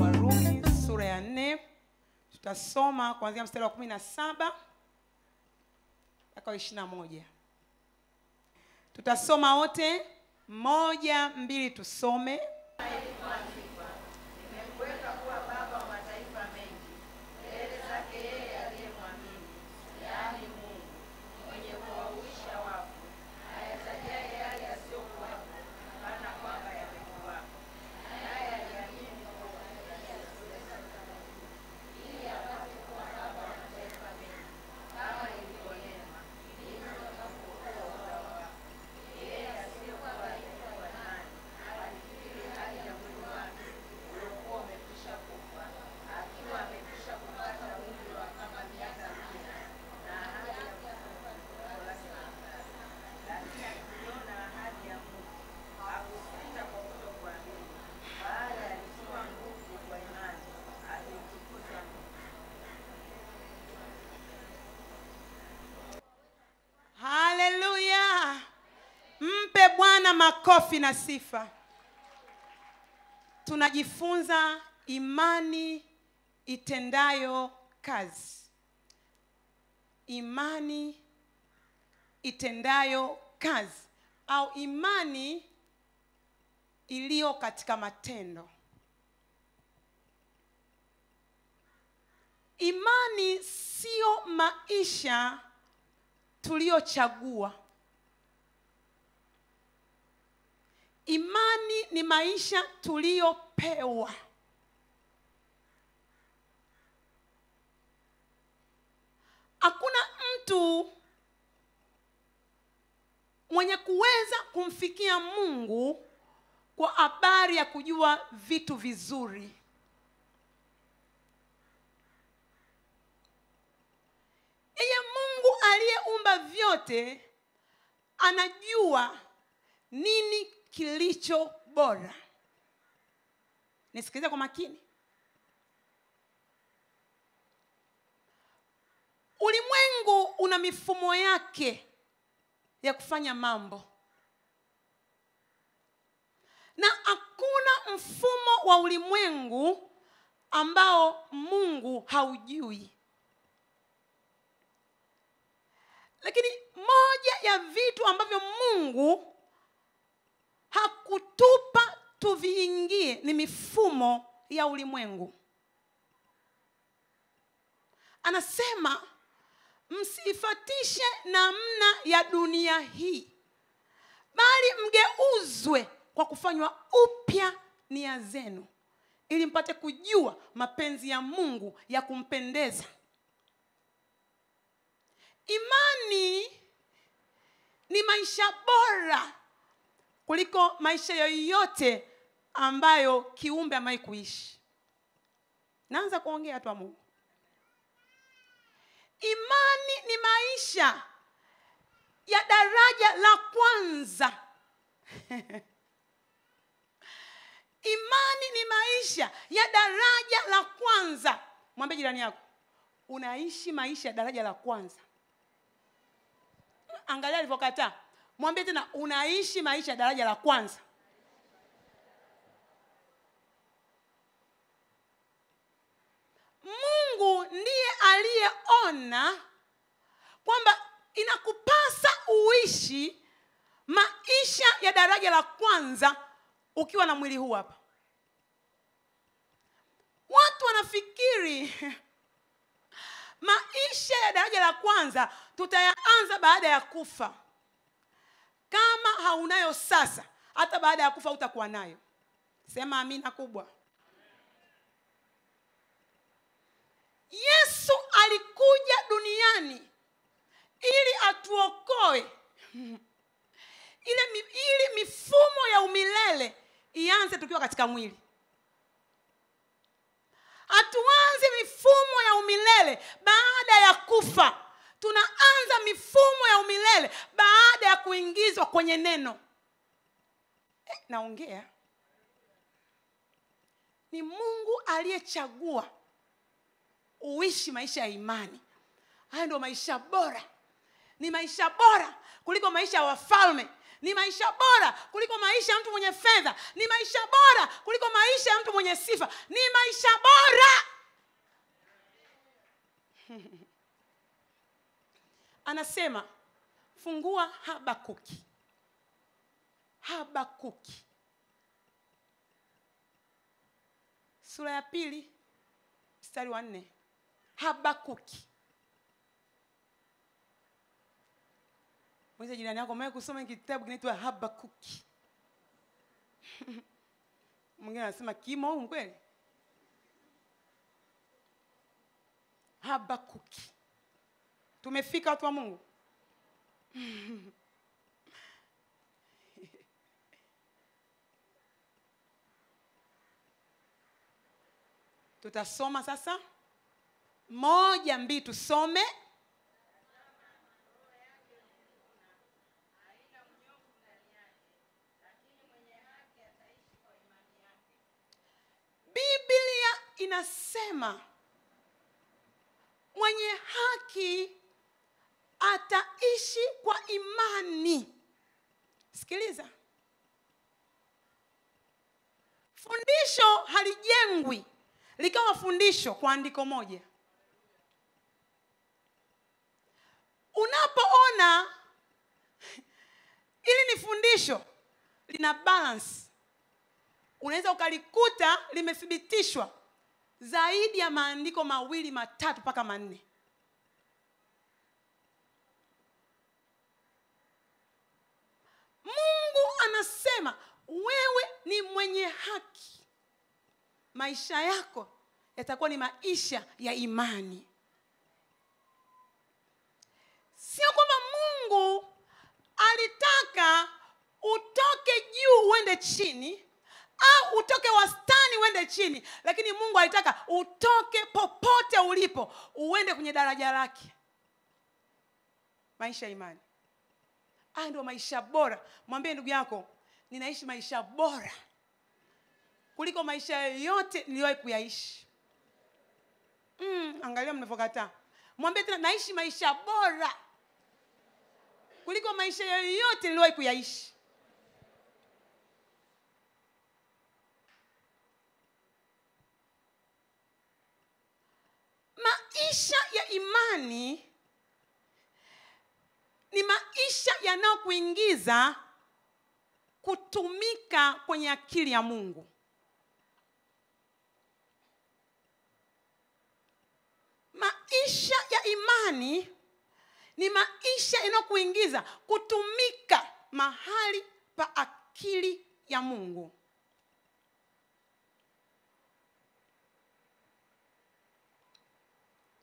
Warumi sura ya nne tutasoma kuanzia mstari wa kumi na saba mpaka ishirini na moja tutasoma wote moja mbili tusome Makofi na sifa. Tunajifunza imani itendayo kazi, imani itendayo kazi au imani iliyo katika matendo. Imani sio maisha tuliyochagua Imani ni maisha tuliyopewa. Hakuna mtu mwenye kuweza kumfikia Mungu kwa habari ya kujua vitu vizuri. Yeye Mungu aliyeumba vyote anajua nini kilicho bora nisikilize kwa makini ulimwengu una mifumo yake ya kufanya mambo na hakuna mfumo wa ulimwengu ambao mungu haujui lakini moja ya vitu ambavyo mungu hakutupa tuviingie ni mifumo ya ulimwengu anasema msifatishe namna ya dunia hii bali mgeuzwe kwa kufanywa upya nia zenu ili mpate kujua mapenzi ya mungu ya kumpendeza imani ni maisha bora kuliko maisha yoyote ambayo kiumbe amai kuishi naanza kuongea tu mungu imani ni maisha ya daraja la kwanza imani ni maisha ya daraja la kwanza mwambie jirani yako unaishi maisha ya daraja la kwanza angalia alivyokataa mwambie tena unaishi maisha ya daraja la kwanza mungu ndiye aliyeona kwamba inakupasa uishi maisha ya daraja la kwanza ukiwa na mwili huu hapa watu wanafikiri maisha ya daraja la kwanza tutayaanza baada ya kufa kama haunayo sasa hata baada ya kufa utakuwa nayo sema amina kubwa yesu alikuja duniani ili atuokoe ile, ili mifumo ya umilele ianze tukiwa katika mwili hatuanze mifumo ya umilele baada ya kufa tunaanza mifumo ya umilele baada ya kuingizwa kwenye neno eh, naongea ni mungu aliyechagua uishi maisha ya imani haya ndio maisha bora ni maisha bora kuliko maisha ya wafalme ni maisha bora kuliko maisha ya mtu mwenye fedha ni maisha bora kuliko maisha ya mtu mwenye sifa ni maisha bora anasema fungua habakuki habakuki sura ya pili mstari wa nne habakuki mweze jirani yako mae kusoma kitabu kinaitwa habakuki mwingine anasema kimo huu kweli habakuki Tumefika watu wa Mungu. Tutasoma sasa moja mbili, tusome Biblia inasema mwenye haki ataishi kwa imani. Sikiliza, fundisho halijengwi likawa fundisho kwa andiko moja. Unapoona ili ni fundisho lina balance, unaweza ukalikuta limethibitishwa zaidi ya maandiko mawili matatu mpaka manne mungu anasema wewe ni mwenye haki maisha yako yatakuwa ni maisha ya imani sio kwamba mungu alitaka utoke juu uende chini au utoke wastani uende chini lakini mungu alitaka utoke popote ulipo uende kwenye daraja lake maisha ya imani haya ndio maisha bora mwambie ndugu yako ninaishi maisha bora kuliko maisha yoyote niliwahi kuyaishi mm, angalia mnavyokataa mwambie tena naishi maisha bora kuliko maisha yoyote niliwahi kuyaishi maisha ya imani ni maisha yanayokuingiza kutumika kwenye akili ya mungu maisha ya imani ni maisha yanayokuingiza kutumika mahali pa akili ya mungu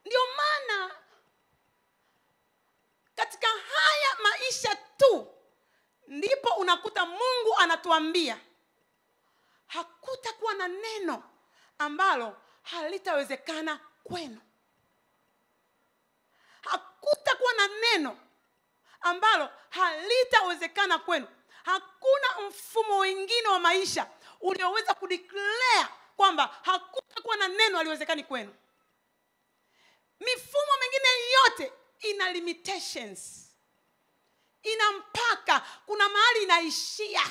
ndio maana katika haya maisha tu ndipo unakuta mungu anatuambia hakutakuwa na neno ambalo halitawezekana kwenu hakutakuwa na neno ambalo halitawezekana kwenu hakuna mfumo wengine wa maisha ulioweza kudiklea kwamba hakutakuwa na neno aliwezekani kwenu mifumo mingine yote ina limitations ina mpaka kuna mahali inaishia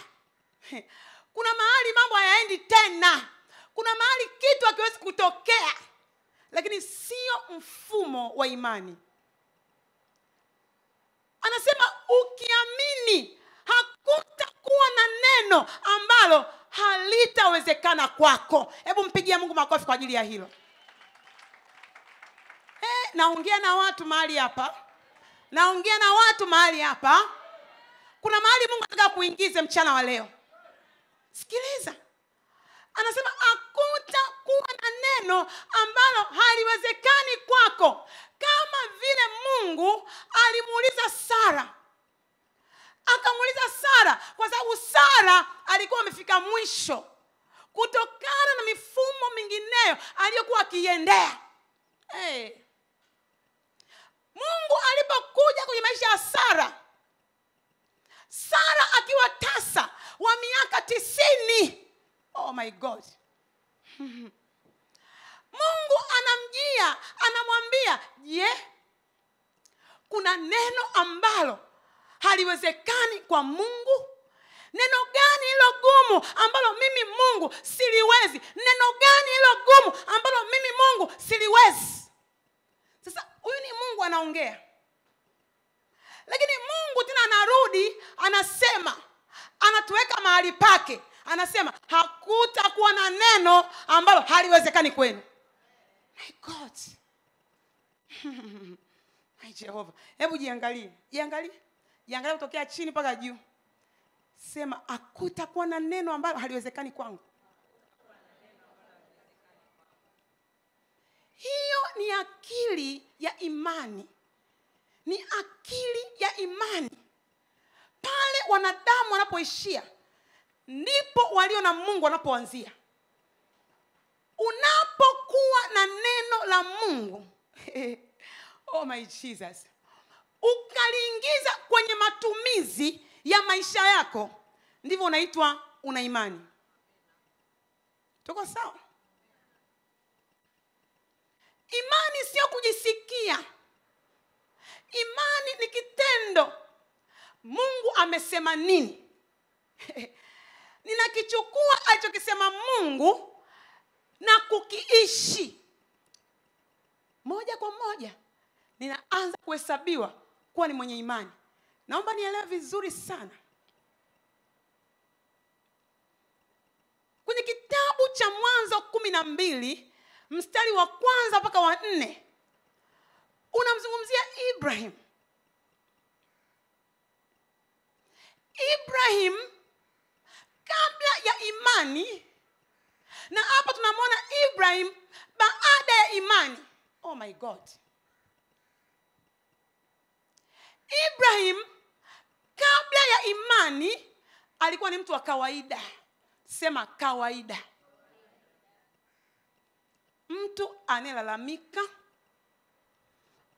kuna mahali mambo hayaendi tena kuna mahali kitu akiwezi kutokea lakini sio mfumo wa imani anasema ukiamini hakutakuwa na neno ambalo halitawezekana kwako hebu mpigia mungu makofi kwa ajili ya hilo naongea na watu mahali hapa, naongea na watu mahali hapa. Kuna mahali Mungu anataka kuingize mchana wa leo. Sikiliza, anasema hakutakuwa na neno ambalo haliwezekani kwako, kama vile Mungu alimuuliza Sara akamuuliza Sara kwa sababu Sara alikuwa amefika mwisho kutokana na mifumo mingineyo aliyokuwa akiendea Hey, eh mungu alipokuja kwenye maisha ya sara sara akiwa tasa wa miaka tisini oh my god mungu anamjia anamwambia je yeah. kuna neno ambalo haliwezekani kwa mungu neno gani hilo gumu ambalo mimi mungu siliwezi neno gani hilo gumu ambalo mimi mungu siliwezi sasa huyu ni mungu anaongea lakini mungu tena anarudi anasema anatuweka mahali pake anasema hakutakuwa na neno ambalo haliwezekani kwenu my god my jehova hebu jiangalie jiangalie jiangalie kutokea chini mpaka juu sema hakutakuwa na neno ambalo haliwezekani kwangu hiyo ni akili ya imani, ni akili ya imani. Pale wanadamu wanapoishia ndipo walio na Mungu wanapoanzia. Unapokuwa na neno la Mungu oh my Jesus, ukaliingiza kwenye matumizi ya maisha yako, ndivyo unaitwa una imani. Tuko sawa? imani sio kujisikia imani ni kitendo mungu amesema nini ninakichukua alichokisema mungu na kukiishi moja kwa moja ninaanza kuhesabiwa kuwa ni mwenye imani naomba nielewe vizuri sana kwenye kitabu cha mwanzo kumi na mbili mstari wa kwanza mpaka wa nne unamzungumzia ibrahim ibrahim kabla ya imani na hapa tunamwona ibrahim baada ya imani oh my god ibrahim kabla ya imani alikuwa ni mtu wa kawaida sema kawaida mtu anayelalamika,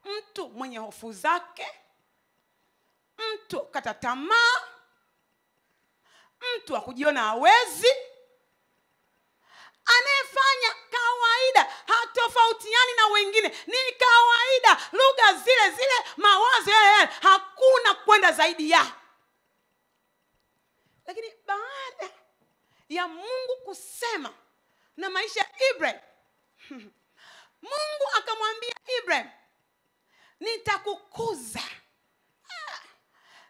mtu mwenye hofu zake, mtu kata tamaa, mtu akujiona awezi hawezi, anayefanya kawaida, hatofautiani na wengine, ni kawaida, lugha zile zile, mawazo yale yale, hakuna kwenda zaidi ya. Lakini baada ya Mungu kusema na maisha ya Ibrahim mungu akamwambia ibrahim nitakukuza ah,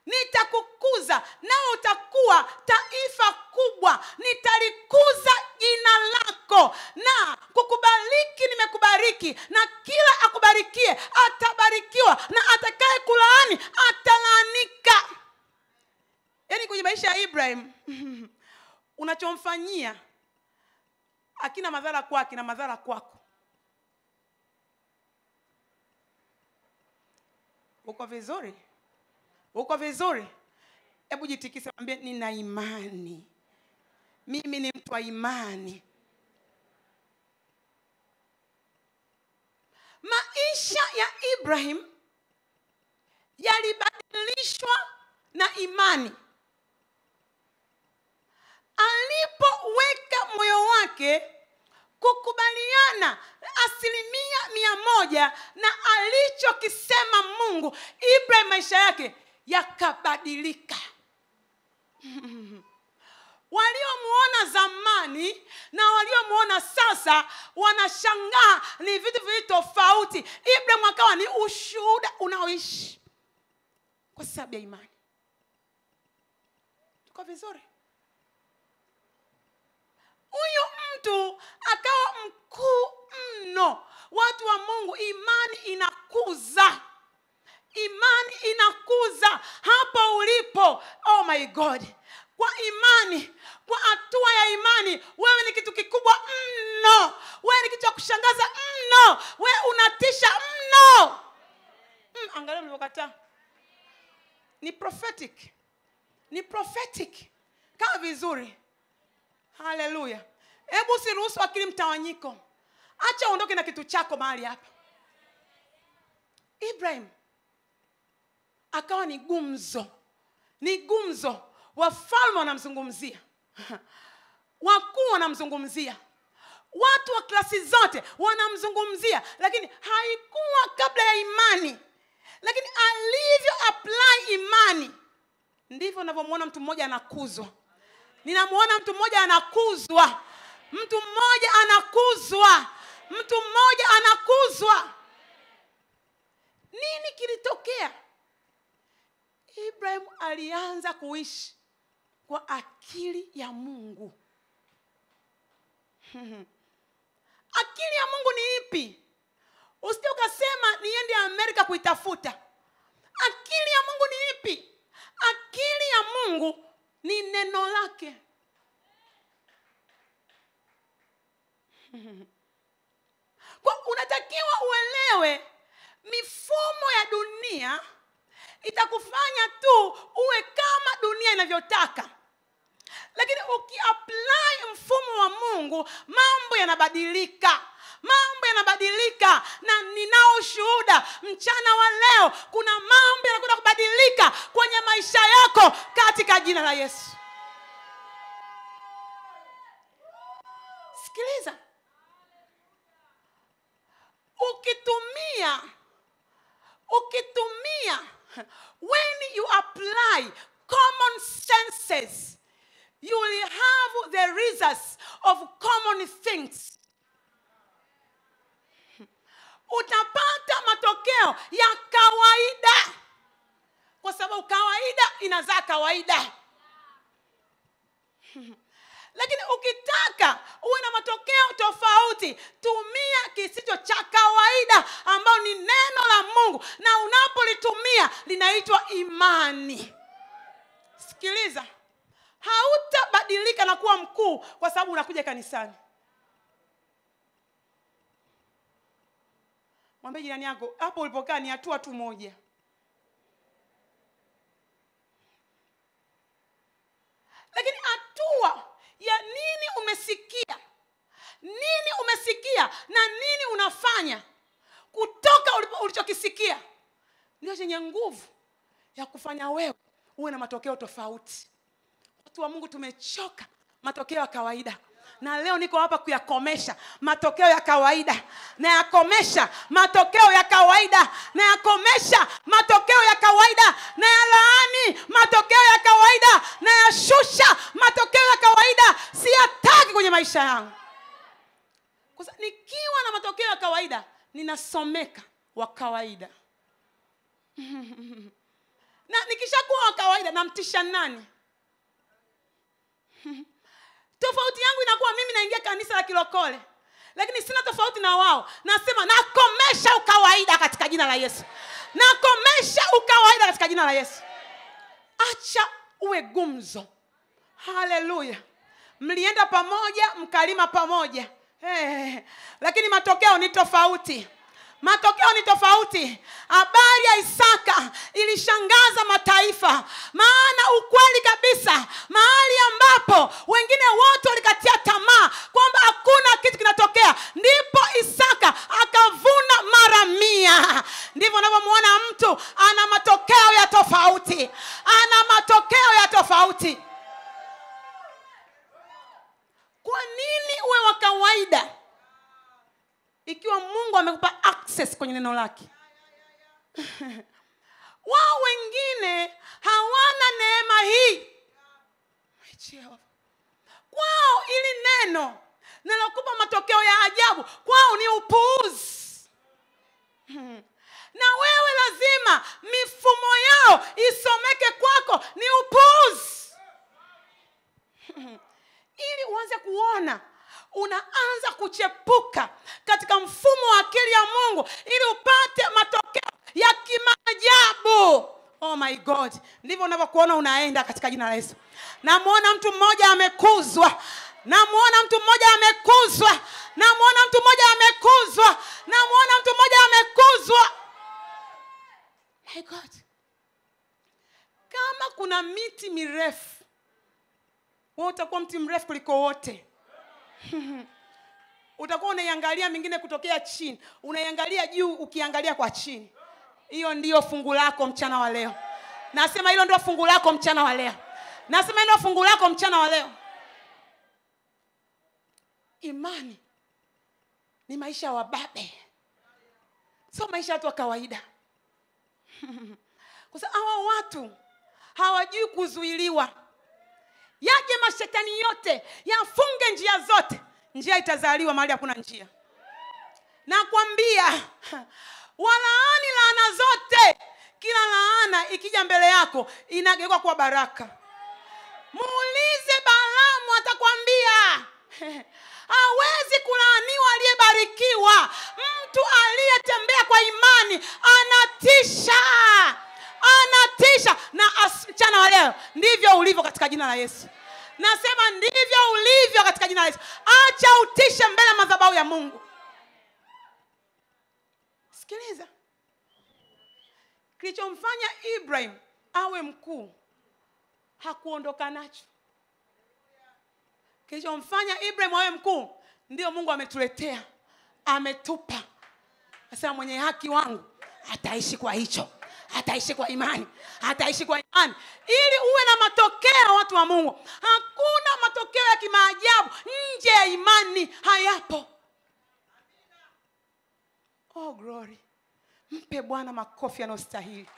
nitakukuza nao utakuwa taifa kubwa nitalikuza jina lako na kukubariki nimekubariki na kila akubarikie atabarikiwa na atakaye kulaani atalaanika yaani kwenye maisha ya ibrahim unachomfanyia akina madhara kwake, na madhara kwako. Uko vizuri? Uko vizuri? Hebu jitikisa mwambie nina imani. Mimi ni mtu wa imani. Maisha ya Ibrahim yalibadilishwa na imani alipoweka moyo wake kukubaliana asilimia mia moja na alichokisema mungu ibrahim maisha yake yakabadilika waliomuona zamani na waliomwona sasa wanashangaa ni vitu vili tofauti ibrahim akawa ni ushuhuda unaoishi kwa sababu ya imani tuko vizuri huyu mtu akawa mkuu mno watu wa mungu imani inakuza imani inakuza hapo ulipo oh my god kwa imani kwa hatua ya imani wewe ni kitu kikubwa mno wewe ni kitu cha kushangaza mno wewe unatisha mno mm, angalia ulivyokataa ni prophetic ni prophetic kama vizuri haleluya hebu usiruhusu akili mtawanyiko acha uondoke na kitu chako mahali hapa ibrahim akawa ni gumzo ni gumzo wafalme wanamzungumzia wakuu wanamzungumzia watu wa klasi zote wanamzungumzia lakini haikuwa kabla ya imani lakini alivyo apply imani ndivyo unavyomwona mtu mmoja anakuzwa ninamwona mtu mmoja anakuzwa mtu mmoja anakuzwa mtu mmoja anakuzwa nini kilitokea ibrahimu alianza kuishi kwa akili ya mungu akili ya mungu ni ipi usije ukasema niende amerika kuitafuta akili ya mungu ni ipi akili ya mungu ni neno lake kwa unatakiwa uelewe mifumo ya dunia itakufanya tu uwe kama dunia inavyotaka lakini ukiapply mfumo wa mungu mambo yanabadilika mambo yanabadilika na ninao shuhuda mchana wa leo kuna mambo yanakwenda kubadilika kwenye maisha yako katika jina la yesu sikiliza ukitumia ukitumia when you apply common senses you will have the results of common things utapata matokeo ya kawaida, kwa sababu kawaida inazaa kawaida. Lakini ukitaka uwe na matokeo tofauti, tumia kisicho cha kawaida ambayo ni neno la Mungu, na unapolitumia linaitwa imani. Sikiliza, hautabadilika na kuwa mkuu kwa sababu unakuja kanisani. Mwambie jirani yako hapo ulipokaa ni hatua tu moja. Lakini hatua ya nini umesikia, nini umesikia na nini unafanya kutoka ulichokisikia ndio chenye nguvu ya kufanya wewe uwe na matokeo tofauti. Watu wa Mungu tumechoka matokeo ya kawaida na leo niko hapa kuyakomesha matokeo ya kawaida na yakomesha matokeo ya kawaida na yakomesha matokeo ya kawaida na yalaani matokeo ya kawaida na yashusha matokeo ya kawaida siyataki kwenye maisha yangu kwa nikiwa na matokeo ya kawaida ninasomeka wa kawaida na nikishakuwa wa kawaida namtisha nani tofauti yangu inakuwa mimi naingia kanisa la kilokole lakini sina tofauti na wao nasema nakomesha ukawaida katika jina la yesu nakomesha ukawaida katika jina la yesu acha uwe gumzo haleluya mlienda pamoja mkalima pamoja hey, eh, lakini matokeo ni tofauti matokeo ni tofauti habari ya isaka ilishangaza mataifa maana ukweli kabisa mahali ambapo wengine wote walikatia tamaa back. katika jina la Yesu. Namwona mtu mmoja amekuzwa, namwona mtu mmoja amekuzwa, namwona mtu mmoja amekuzwa, namwona mtu mmoja amekuzwa. My God, kama kuna miti mirefu, wewe utakuwa mti mrefu kuliko wote utakuwa unaiangalia mingine kutokea chini, unaiangalia juu ukiangalia kwa chini. Hiyo ndiyo fungu lako mchana wa leo nasema hilo ndio fungu lako mchana wa leo nasema hilo fungu lako mchana wa leo imani ni maisha wa babe sio maisha watu wa kawaida kwa sababu hawa watu hawajui kuzuiliwa yaje mashetani yote yafunge njia zote njia itazaliwa mahali hakuna njia nakwambia walaani laana zote kila laana ikija mbele yako inageuka kuwa baraka muulize balamu atakwambia hawezi kulaaniwa aliyebarikiwa mtu aliyetembea kwa imani anatisha anatisha na mchana wa leo ndivyo ulivyo katika jina la yesu nasema ndivyo ulivyo katika jina la yesu acha utishe mbele ya madhabahu ya mungu sikiliza Kilichomfanya Ibrahim awe mkuu hakuondoka nacho. Kilichomfanya Ibrahim awe mkuu ndio Mungu ametuletea, ametupa. Sasa mwenye haki wangu ataishi kwa hicho, ataishi kwa imani, ataishi kwa imani, ili uwe na matokeo, watu wa Mungu. Hakuna matokeo ya kimaajabu nje ya imani, hayapo. Oh, glory mpe bwana makofi yanayostahili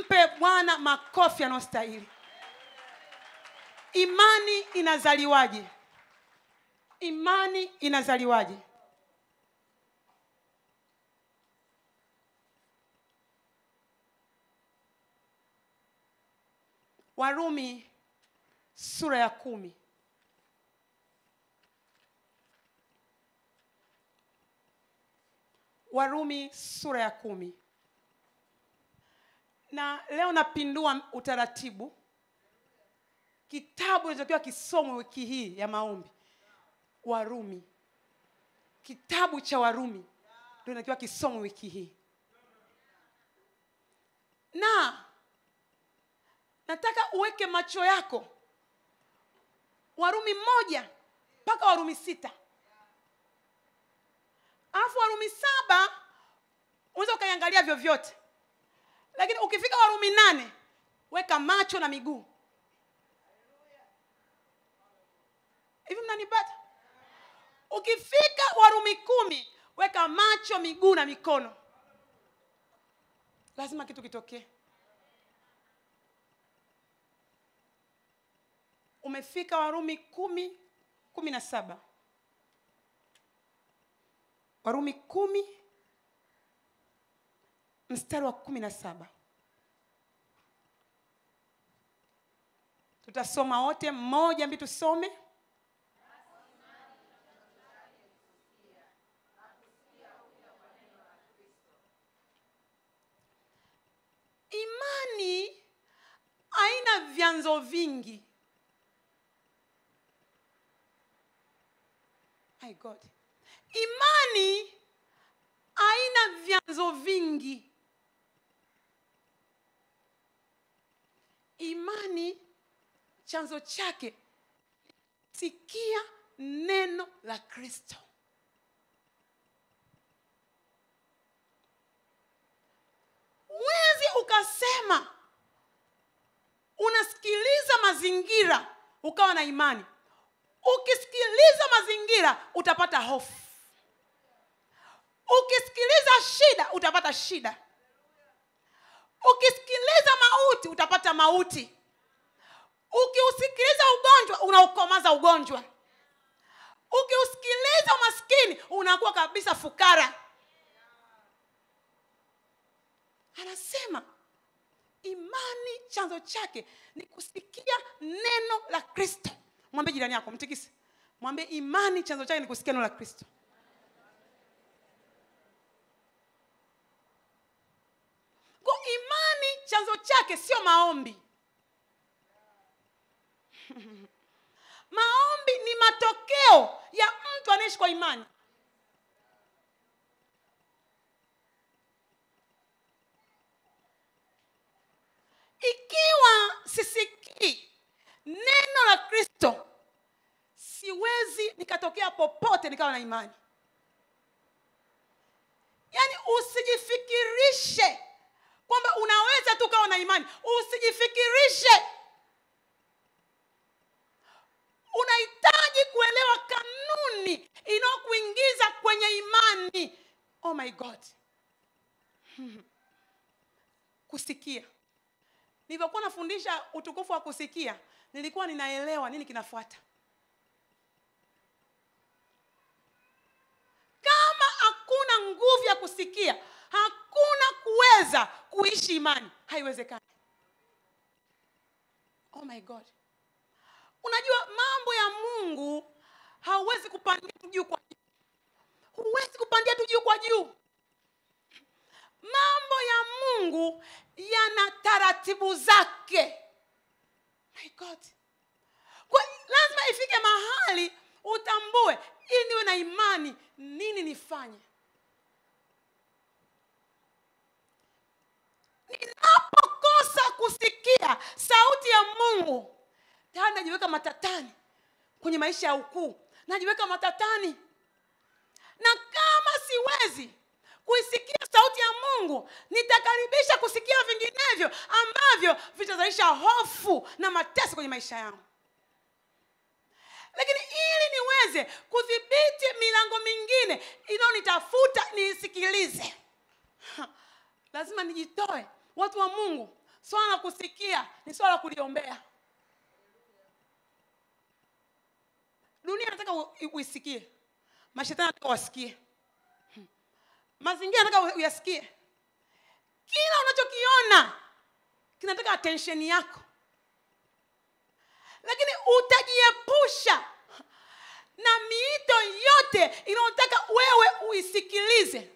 mpe bwana makofi yanayostahili imani inazaliwaje imani inazaliwaje warumi sura ya kumi warumi sura ya kumi na leo napindua utaratibu kitabu inachokiwa kisomwe wiki hii ya maombi warumi kitabu cha warumi ndio inakiwa kisomwe wiki hii na nataka uweke macho yako warumi moja mpaka warumi sita alafu warumi saba unaweza ukaiangalia vyovyote lakini ukifika warumi nane weka macho na miguu hivi mnanipata ukifika warumi kumi weka macho miguu na mikono lazima kitu kitokee umefika warumi kumi kumi na saba warumi kumi mstari wa kumi na saba tutasoma wote mmoja mbi tusome imani aina vyanzo vingi my god Imani haina vyanzo vingi. Imani chanzo chake sikia neno la Kristo. Huwezi ukasema unasikiliza mazingira ukawa na imani ukisikiliza mazingira utapata hofu ukisikiliza shida utapata shida ukisikiliza mauti utapata mauti ukiusikiliza ugonjwa unaukomaza ugonjwa ukiusikiliza umaskini unakuwa kabisa fukara anasema imani chanzo chake ni kusikia neno la kristo mwambie jirani yako mtikise mwambie imani chanzo chake ni kusikia neno la kristo ko imani chanzo chake sio maombi maombi ni matokeo ya mtu anaishi kwa imani ikiwa sisikii neno la kristo siwezi nikatokea popote nikawa na imani yaani usijifikirishe kwamba unaweza tu ukawa na imani usijifikirishe unahitaji kuelewa kanuni inayokuingiza kwenye imani oh my god kusikia nilivyokuwa nafundisha utukufu wa kusikia nilikuwa ninaelewa nini kinafuata. Kama hakuna nguvu ya kusikia, hakuna kuweza kuishi imani, haiwezekani. Oh my God, unajua mambo ya Mungu hauwezi kupandia juu kwa juu, huwezi kupandia tu juu kwa juu mambo ya mungu yana taratibu zake My God. Kwa, lazima ifike mahali utambue ili niwe na imani nini nifanye ninapokosa kusikia sauti ya mungu tayari najiweka matatani kwenye maisha ya ukuu najiweka matatani na kama siwezi kuisikia sauti ya mungu nitakaribisha kusikia vinginevyo ambavyo vitazalisha hofu na mateso kwenye maisha yangu lakini ili niweze kudhibiti milango mingine iliyonitafuta niisikilize lazima nijitoe watu wa mungu swala la kusikia ni swala la kuliombea dunia nataka uisikie mashetani nataka wasikie mazingira nataka uyasikie kila unachokiona kinataka atensheni yako lakini utajiepusha na miito yote inayotaka wewe uisikilize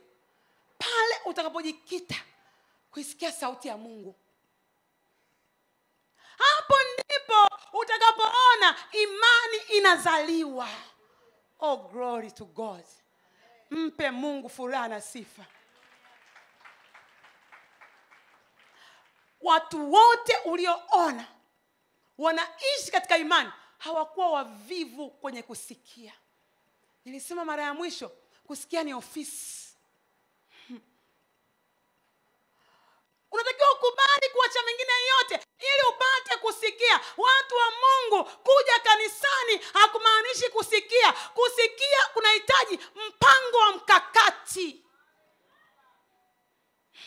pale utakapojikita kuisikia sauti ya mungu hapo ndipo utakapoona imani inazaliwa oh glory to god mpe mungu furaha na sifa watu wote ulioona wanaishi katika imani hawakuwa wavivu kwenye kusikia nilisema mara ya mwisho kusikia ni ofisi unatakiwa ukubali kuacha mengine yote ili upate kusikia watu wa mungu kuja kanisani hakumaanishi kusikia kusikia kunahitaji mpango wa mkakati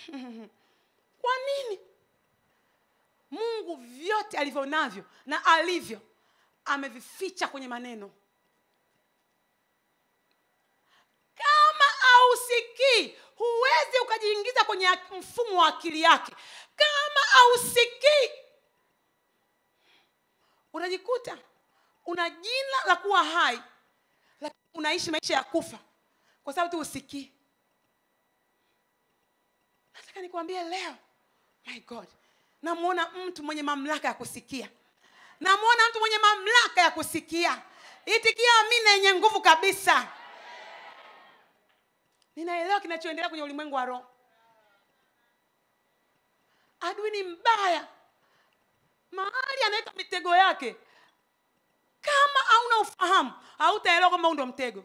kwa nini mungu vyote alivyo navyo na alivyo amevificha kwenye maneno hausikii, huwezi ukajiingiza kwenye mfumo wa akili yake. Kama hausikii, unajikuta una jina la kuwa hai, lakini unaishi maisha ya kufa kwa sababu tu usikii. Nataka nikuambie leo, my God, namwona mtu mwenye mamlaka ya kusikia, namwona mtu mwenye mamlaka ya kusikia. Itikia amina yenye nguvu kabisa ninaelewa kinachoendelea kwenye ulimwengu wa roho adui ni mbaya mahali anaweka mitego yake kama hauna ufahamu hautaelewa kwamba undo mtego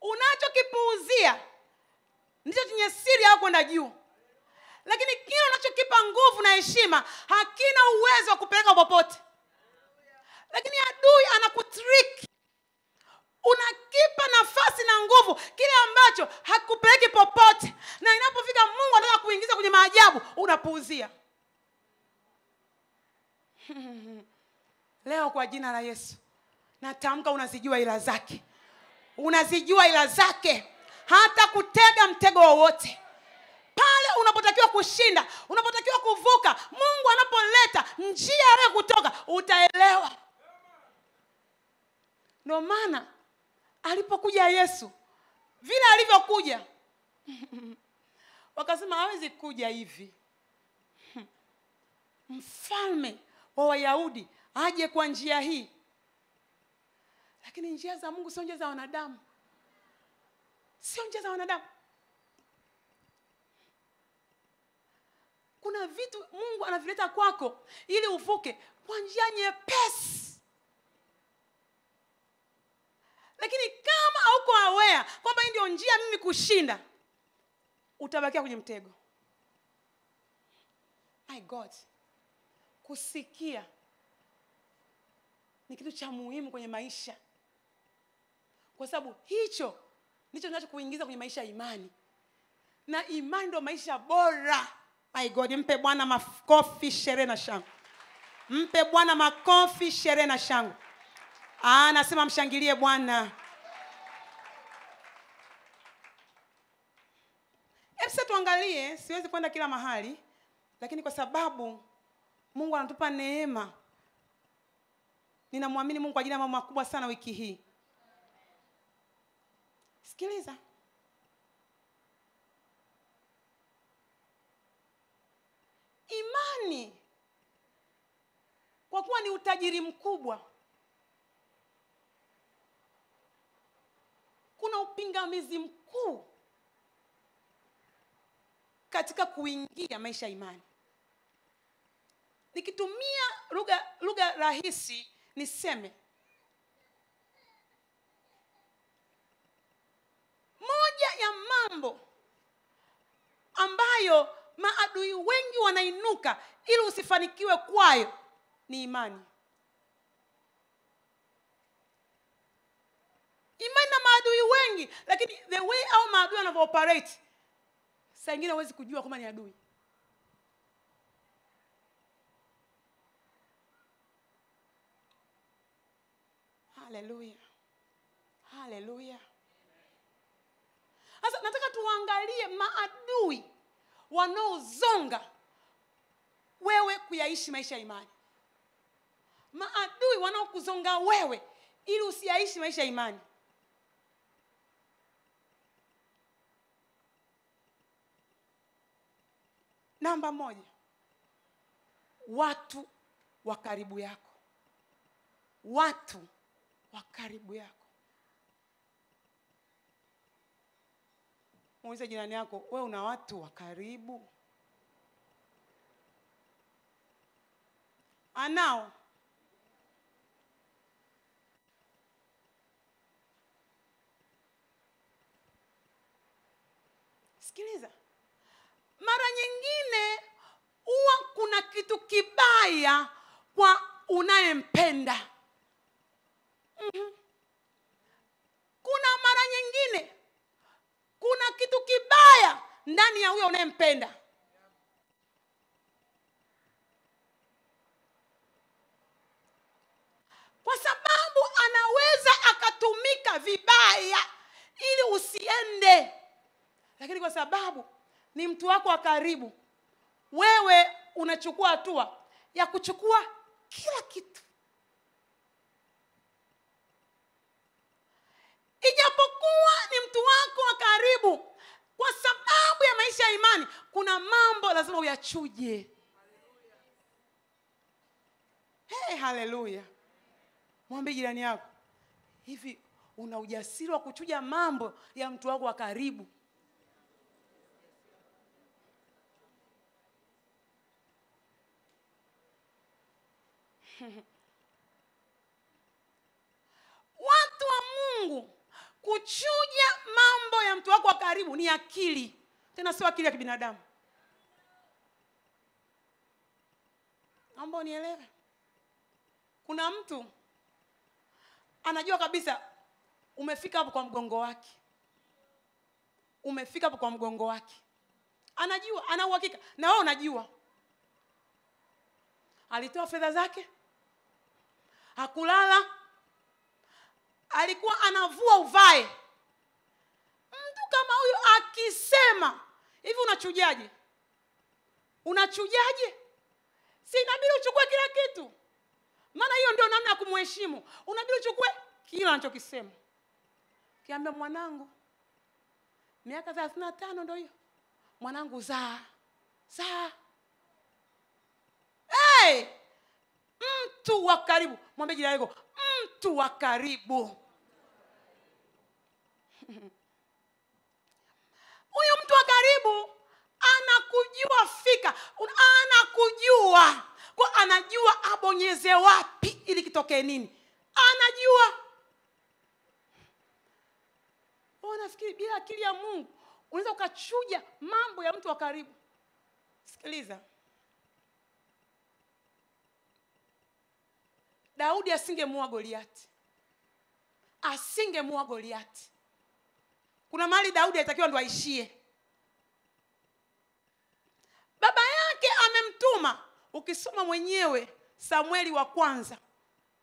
unachokipuuzia ndicho chenye siri au kwenda juu lakini kile unachokipa nguvu na heshima hakina uwezo wa kupeleka popote lakini adui anakutriki unakipa nafasi na nguvu kile ambacho hakupeleki popote na inapofika mungu anataka kuingiza kwenye maajabu unapuuzia leo kwa jina la yesu natamka unazijua ila zake unazijua ila zake hata kutega mtego wowote pale unapotakiwa kushinda unapotakiwa kuvuka mungu anapoleta njia ya kutoka utaelewa ndio maana alipokuja yesu vile alivyokuja wakasema hawezi kuja hivi mfalme wa wayahudi aje kwa njia hii lakini njia za mungu sio njia za wanadamu sio njia za wanadamu kuna vitu mungu anavileta kwako ili uvuke kwa njia nyepesi lakini kama hauko aware kwamba hii ndio njia mimi kushinda utabakia kwenye mtego my god kusikia ni kitu cha muhimu kwenye maisha kwa sababu hicho ndicho kinachokuingiza kwenye maisha ya imani na imani ndo maisha bora my god mpe bwana makofi sherehe na shangu mpe bwana makofi sherehe na shangu Ah, nasema mshangilie Bwana. Hebu tuangalie, siwezi kwenda kila mahali, lakini kwa sababu Mungu anatupa neema, ninamwamini Mungu kwa ajili ya mambo makubwa sana wiki hii. Sikiliza, imani kwa kuwa ni utajiri mkubwa kuna upingamizi mkuu katika kuingia maisha ya imani. Nikitumia lugha lugha rahisi niseme moja ya mambo ambayo maadui wengi wanainuka ili usifanikiwe kwayo ni imani. imani na maadui wengi, lakini the way au maadui wanavyo saa ingine huwezi kujua kama ni adui. Haleluya, haleluya. Sasa nataka tuangalie maadui wanaozonga wewe kuyaishi maisha ya imani, maadui wanaokuzonga wewe ili usiyaishi maisha ya imani. Namba moja, watu wa karibu yako, watu wa karibu yako. Muulize jirani yako, we una watu wa karibu? Anao? Sikiliza mara nyingine huwa kuna kitu kibaya kwa unayempenda mm-hmm. kuna mara nyingine kuna kitu kibaya ndani ya huyo unayempenda kwa sababu anaweza akatumika vibaya ili usiende lakini kwa sababu ni mtu wako wa karibu wewe unachukua hatua ya kuchukua kila kitu ijapokuwa ni mtu wako wa karibu kwa sababu ya maisha ya imani kuna mambo lazima uyachuje hey, haleluya mwambie jirani yako hivi una ujasiri wa kuchuja mambo ya mtu wako wa karibu watu wa mungu kuchuja mambo ya mtu wako wa karibu ni akili tena sio akili ya kibinadamu naomba unielewe kuna mtu anajua kabisa umefika hapo kwa mgongo wake umefika hapo kwa mgongo wake anajua ana uhakika na wewe unajua alitoa fedha zake hakulala, alikuwa anavua uvae. Mtu kama huyo akisema hivi, unachujaje? Unachujaje? si inabidi uchukue kila kitu, maana hiyo ndio namna ya kumheshimu. Unabidi uchukue kila anachokisema. Kiambia mwanangu, miaka thelathini na tano ndio hiyo, mwanangu, zaa zaa. Hey! mtu wa karibu mwambie jirani yako mtu wa karibu huyu mtu wa karibu anakujua fika anakujua kwa anajua abonyeze wapi ili kitokee nini anajua nafikiri bila akili ya mungu unaweza ukachuja mambo ya mtu wa karibu sikiliza Daudi asingemua Goliati, asingemua Goliati. Kuna mahali Daudi alitakiwa ndo aishie, baba yake amemtuma. Ukisoma mwenyewe Samueli wa kwanza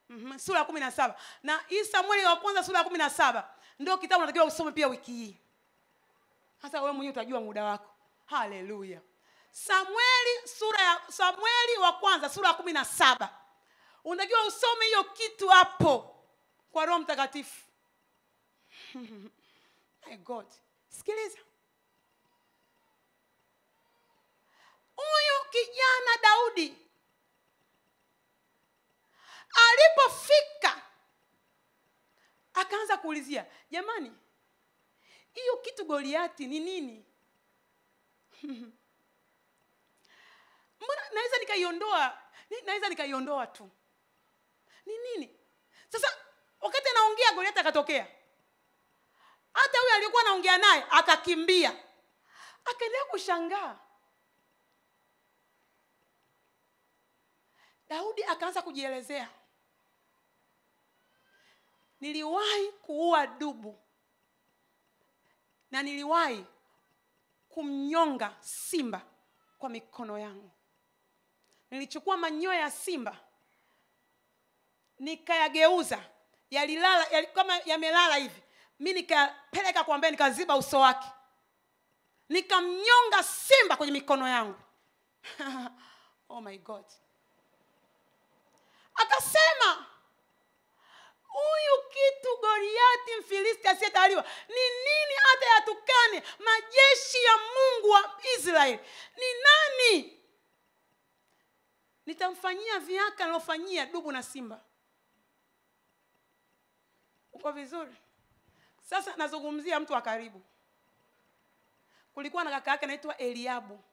mm -hmm, sura ya kumi na saba na hii Samueli wa kwanza sura ya kumi na saba ndio kitabu unatakiwa usome pia wiki hii. Sasa wewe mwenyewe utajua muda wako. Haleluya! Samueli sura ya Samueli wa kwanza sura ya kumi na saba unatakiwa usome hiyo kitu hapo kwa roho mtakatifu my god sikiliza huyu kijana daudi alipofika akaanza kuulizia jamani hiyo kitu goliati ni nini mbona naweza nikaiondoa naweza nikaiondoa tu ni nini sasa wakati anaongea goliati akatokea hata huyo aliyokuwa anaongea naye akakimbia akaendelea kushangaa daudi akaanza kujielezea niliwahi kuua dubu na niliwahi kumnyonga simba kwa mikono yangu nilichukua manyoya ya simba nikayageuza yalilala yali, kama yamelala hivi mi nikapeleka kwa mbele nikaziba uso wake nikamnyonga simba kwenye mikono yangu oh my god akasema huyu kitu goriati mfilisti asiyetaliwa ni nini hata yatukane majeshi ya mungu wa israeli ni nani nitamfanyia viaka nilofanyia dubu na simba uko vizuri? Sasa nazungumzia mtu wa karibu. Kulikuwa na kaka yake anaitwa Eliabu,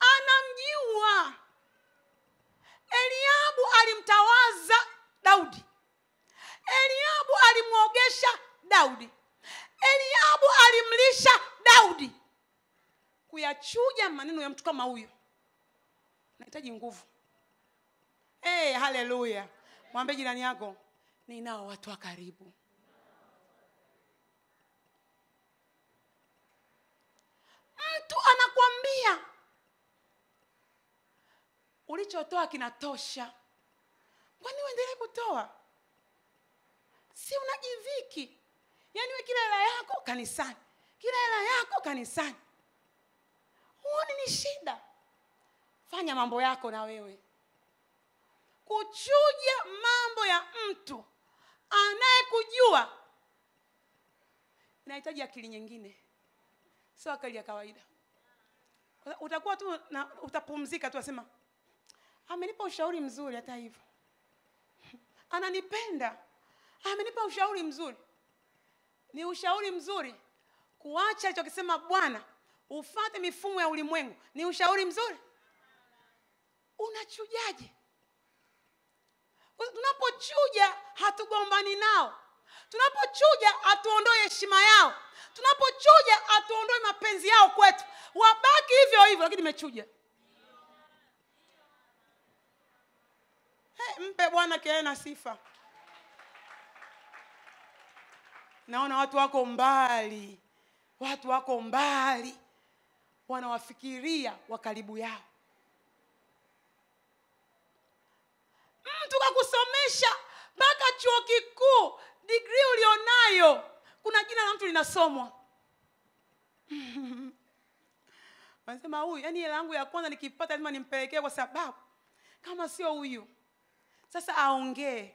anamjua Eliabu. Alimtawaza Daudi, Eliabu alimwogesha Daudi, Eliabu alimlisha Daudi. Kuyachuja maneno ya mtu kama huyo nahitaji nguvu. Hey, eh, haleluya! mwambie jirani yako ninao watu wa karibu mtu anakwambia ulichotoa kinatosha kwani uendelee kutoa si unajiviki yaani we kila hela yako kanisani kila hela yako kanisani huoni ni shida fanya mambo yako na wewe kuchuja mambo ya mtu anayekujua inahitaji akili nyingine, sio akili ya kawaida. Utakuwa tu na, utapumzika tu, asema amenipa ushauri mzuri, hata hivyo ananipenda, amenipa ushauri mzuri. Ni ushauri mzuri kuacha alichokisema Bwana ufate mifumo ya ulimwengu, ni ushauri mzuri? Unachujaje? tunapochuja hatugombani nao tunapochuja hatuondoe heshima yao tunapochuja hatuondoe mapenzi yao kwetu wabaki hivyo hivyo lakini nimechuja hey, mpe bwana kelele na sifa naona watu wako mbali watu wako mbali wanawafikiria wa karibu yao tukakusomesha mpaka chuo kikuu digrii ulionayo kuna jina la mtu linasomwa wanasema huyu yani hela yangu ya kwanza nikipata lazima nimpelekee kwa sababu kama sio huyu sasa aongee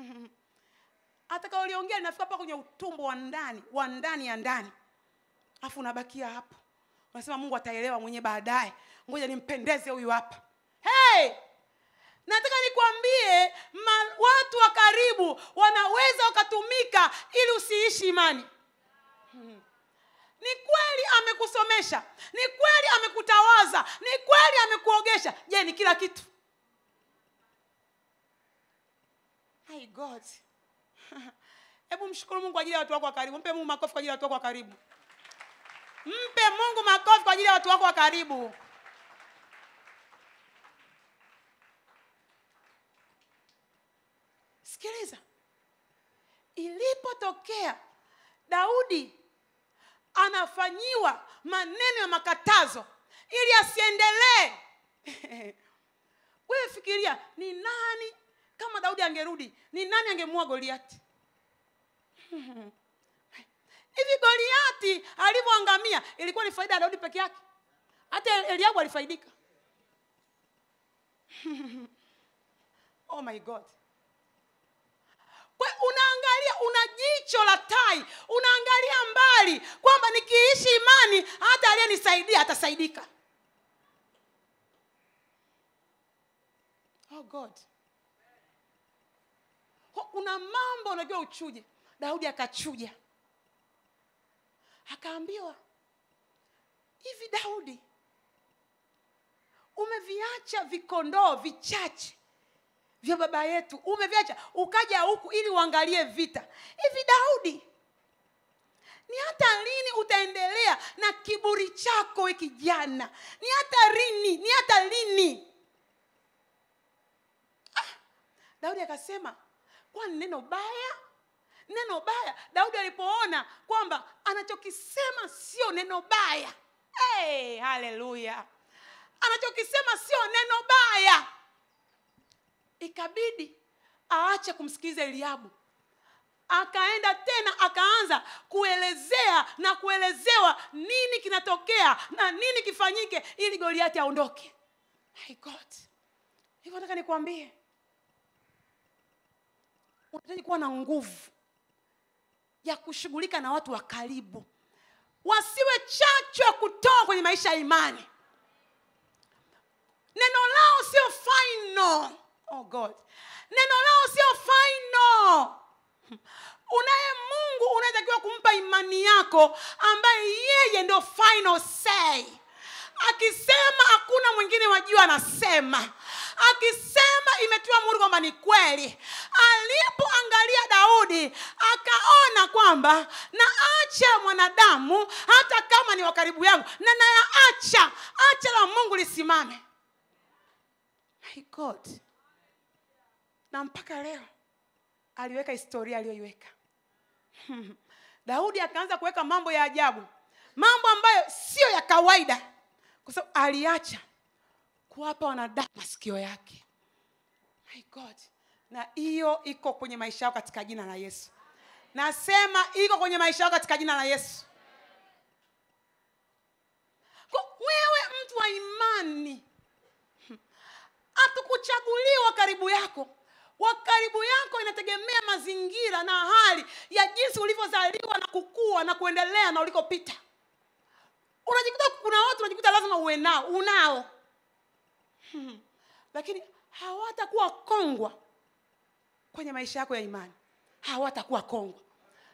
atakaoliongea linafika pa kwenye utumbo wa ndani wa ndani ya ndani alafu unabakia hapo unasema mungu ataelewa mwenye baadaye ngoja nimpendeze huyu hapa hey! nataka nikwambie watu wa karibu wanaweza wakatumika ili usiishi imani ni kweli amekusomesha ni kweli amekutawaza ni kweli amekuogesha je ni kila kitu hey God. hebu mshukuru mungu kwa ajili ya watu wako wa karibu mpe mungu makofi kwa ajili ya watu wako wa karibu mpe mungu makofi kwa ajili ya watu wako wa karibu sikiliza ilipotokea daudi anafanyiwa maneno ya makatazo ili asiendelee wewe fikiria ni nani kama daudi angerudi ni nani angemua goliati hivi goliati alivyoangamia ilikuwa ni faida ya daudi peke yake hata eliabu alifaidika oh my god kwa unaangalia una jicho la tai unaangalia mbali kwamba nikiishi imani hata aliyenisaidia atasaidika oh god kuna mambo unajua uchuje daudi akachuja akaambiwa hivi daudi umeviacha vikondoo vichache vya baba yetu umeviacha ukaja huku ili uangalie vita hivi daudi ni hata lini utaendelea na kiburi chako we kijana ni hata lini ni hata lini ah, daudi akasema kwani neno baya neno baya daudi alipoona kwamba anachokisema sio neno baya hey, haleluya anachokisema sio neno baya ikabidi aache kumsikiliza eliabu akaenda tena akaanza kuelezea na kuelezewa nini kinatokea na nini kifanyike ili goliati aondoke my god hivyo nataka nikuambie unahitaji kuwa na nguvu ya kushughulika na watu wa karibu wasiwe chachu ya kutoa kwenye maisha ya imani neno lao sio final oh god neno lao sio final unaye mungu unatakiwa kumpa imani yako ambaye yeye ndio final say akisema hakuna mwingine wajua anasema akisema imetiwa muri kwamba ni kweli alipoangalia daudi akaona kwamba naacha mwanadamu hata kama ni wakaribu yangu na nayaacha acha la mungu lisimame my god na mpaka leo aliweka historia aliyoiweka daudi akaanza kuweka mambo ya ajabu mambo ambayo sio ya kawaida kwa sababu aliacha kuwapa wanadamu masikio yake my god na hiyo iko kwenye maisha yao katika jina la yesu nasema iko kwenye maisha yao katika jina la yesu wewe mtu wa imani hatukuchaguliwa karibu yako wa karibu yako inategemea mazingira na hali ya jinsi ulivyozaliwa na kukua na kuendelea na ulikopita unajikuta kuna watu unajikuta lazima uwe nao unao hmm. lakini hawatakuwa kongwa kwenye maisha yako ya imani hawatakuwa kongwa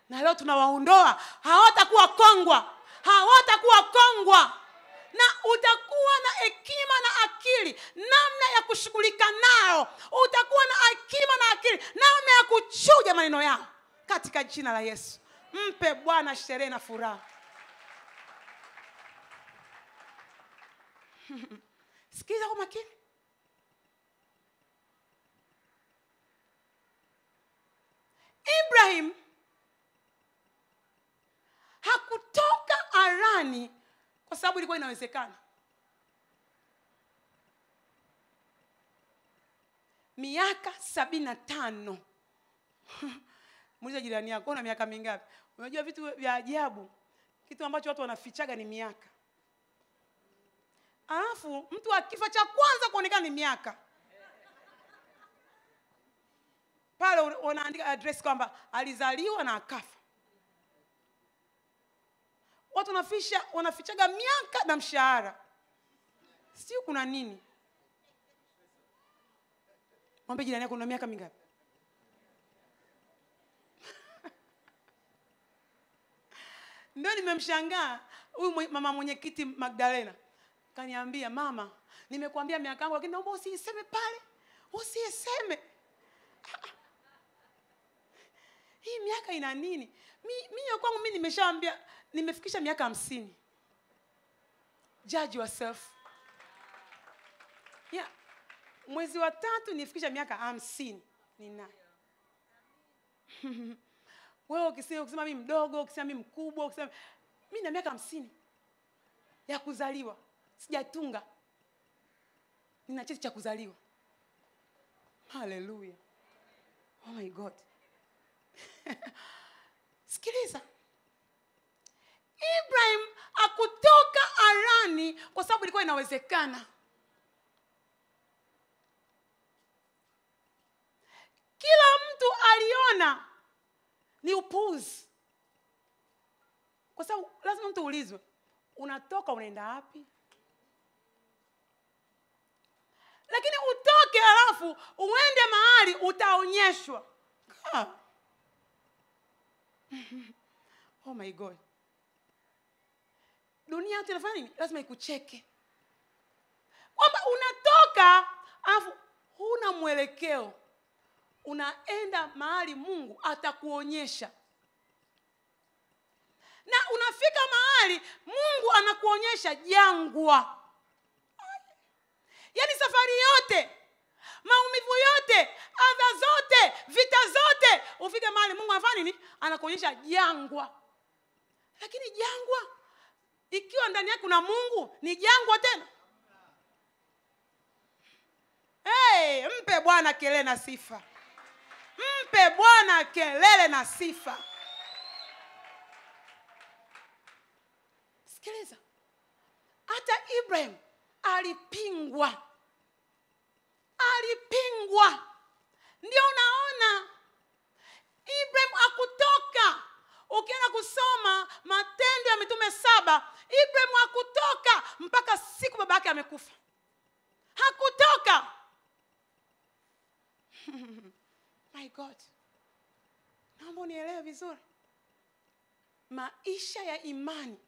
na leo tunawaondoa hawatakuwa kongwa hawatakuwa kongwa na utakuwa na hekima na akili namna ya kushughulika nayo utakuwa na hekima na akili namna ya kuchuja maneno yao katika jina la yesu mpe bwana sherehe na furaha sikiliza kwa makini ibrahim hakutoka arani kwa sababu ilikuwa inawezekana. Miaka sabini na tano muulize jirani yako, una miaka mingapi? Unajua vitu vya ajabu, kitu ambacho watu wanafichaga ni miaka, alafu mtu akifa cha kwanza kuonekana ni miaka pale unaandika address kwamba alizaliwa na akafa watu wanaficha wanafichaga miaka na mshahara siu kuna nini mwambie jirani yako una miaka mingapi ndio nimemshangaa huyu mama mwenyekiti magdalena kaniambia mama nimekuambia miaka yangu lakini naomba usiiseme pale usiiseme hii miaka ina nini mi, mi kwangu mi nimeshaambia nimefikisha miaka hamsini judge yourself yeah. mwezi wa tatu nifikisha miaka hamsini nina wewe ukisema, ukisema mi mdogo ukisema mi mkubwa ukisema mi na miaka hamsini ya kuzaliwa sijatunga nina cheti cha kuzaliwa haleluya oh my god sikiliza ibrahim akutoka arani kwa sababu ilikuwa inawezekana kila mtu aliona ni upuzi kwa sababu lazima mtu ulizwe unatoka unaenda wapi lakini utoke halafu uende mahali utaonyeshwa oh my god dunia yote inafanya nini lazima ikucheke kwamba unatoka alafu huna mwelekeo unaenda mahali mungu atakuonyesha na unafika mahali mungu anakuonyesha jangwa yaani safari yote maumivu yote adha zote vita zote ufike mahali mungu anafanya nini anakuonyesha jangwa lakini jangwa ikiwa ndani yake kuna mungu ni jangwa tena hey, mpe bwana kelele na sifa mpe bwana kelele na sifa sikiliza hata ibrahim alipingwa alipingwa ndio unaona ibrahim akutoka ukienda kusoma matendo ya mitume saba Ibrahim hakutoka mpaka siku baba yake amekufa, hakutoka my God, naomba unielewe vizuri. Maisha ya imani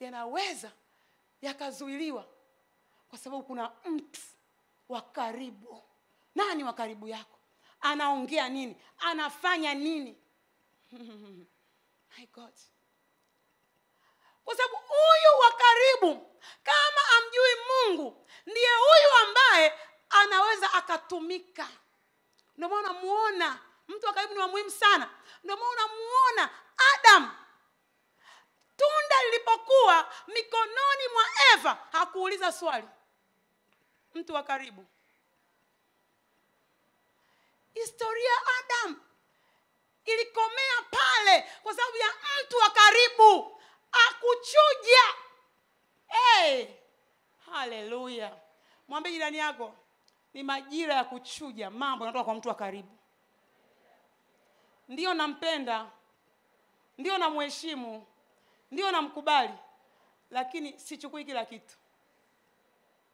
yanaweza yakazuiliwa kwa sababu kuna mtu wa karibu. Nani wa karibu yako? Anaongea nini? Anafanya nini? my God kwa sababu huyu wa karibu kama amjui mungu ndiye huyu ambaye anaweza akatumika ndio maana unamuona mtu wa karibu ni wa muhimu sana ndio maana unamuona adam tunda lilipokuwa mikononi mwa eva hakuuliza swali mtu wa karibu historia adam ilikomea pale kwa sababu ya mtu wa karibu akuchuja. Hey, haleluya! Mwambie jirani yako ni majira ya kuchuja mambo yanatoka kwa mtu wa karibu. Ndiyo nampenda, ndiyo namheshimu, ndiyo namkubali, lakini sichukui kila kitu.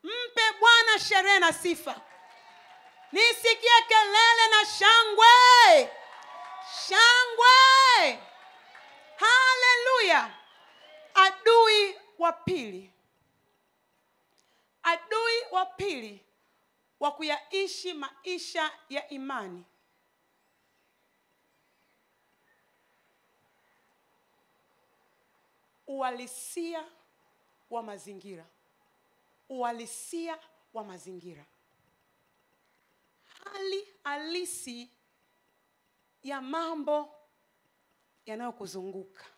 Mpe Bwana sherehe na sifa, nisikie kelele na shangwe, shangwe. Haleluya! Adui wa pili, adui wa pili wa kuyaishi maisha ya imani uhalisia wa mazingira, uhalisia wa mazingira, hali halisi ya mambo yanayokuzunguka.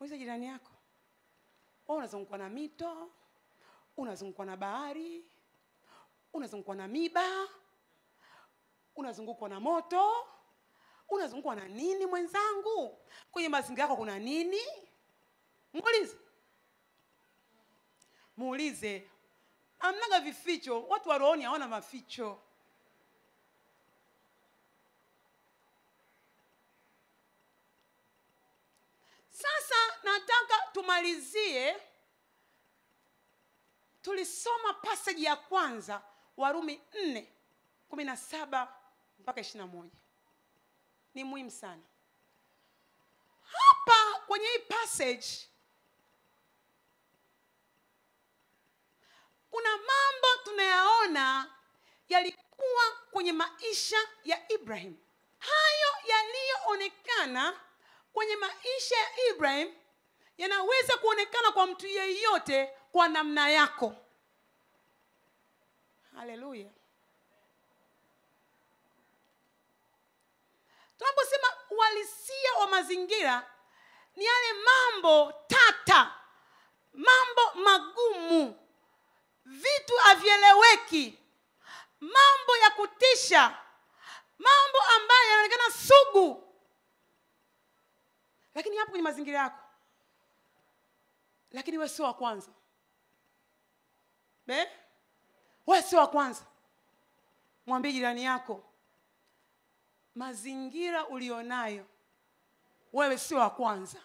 uliza jirani yako wewe unazungukwa na mito unazungukwa na bahari unazungukwa na miba unazungukwa na moto unazungukwa na nini mwenzangu kwenye mazingira yako kuna nini muulize muulize amnaga vificho watu wa rohoni hawana maficho sasa nataka tumalizie tulisoma passage ya kwanza warumi 4 17 mpaka 21 ni muhimu sana hapa kwenye hii passage kuna mambo tunayaona yalikuwa kwenye maisha ya ibrahim hayo yaliyoonekana kwenye maisha ya Ibrahim yanaweza kuonekana kwa mtu yeyote kwa namna yako. Haleluya! tunaposema uhalisia wa mazingira ni yale mambo tata, mambo magumu, vitu havieleweki, mambo ya kutisha, mambo ambayo yanaonekana sugu lakini hapo kwenye mazingira yako, lakini wewe sio wa kwanza eh? wewe sio wa kwanza. Mwambie jirani yako, mazingira ulionayo wewe sio wa kwanza.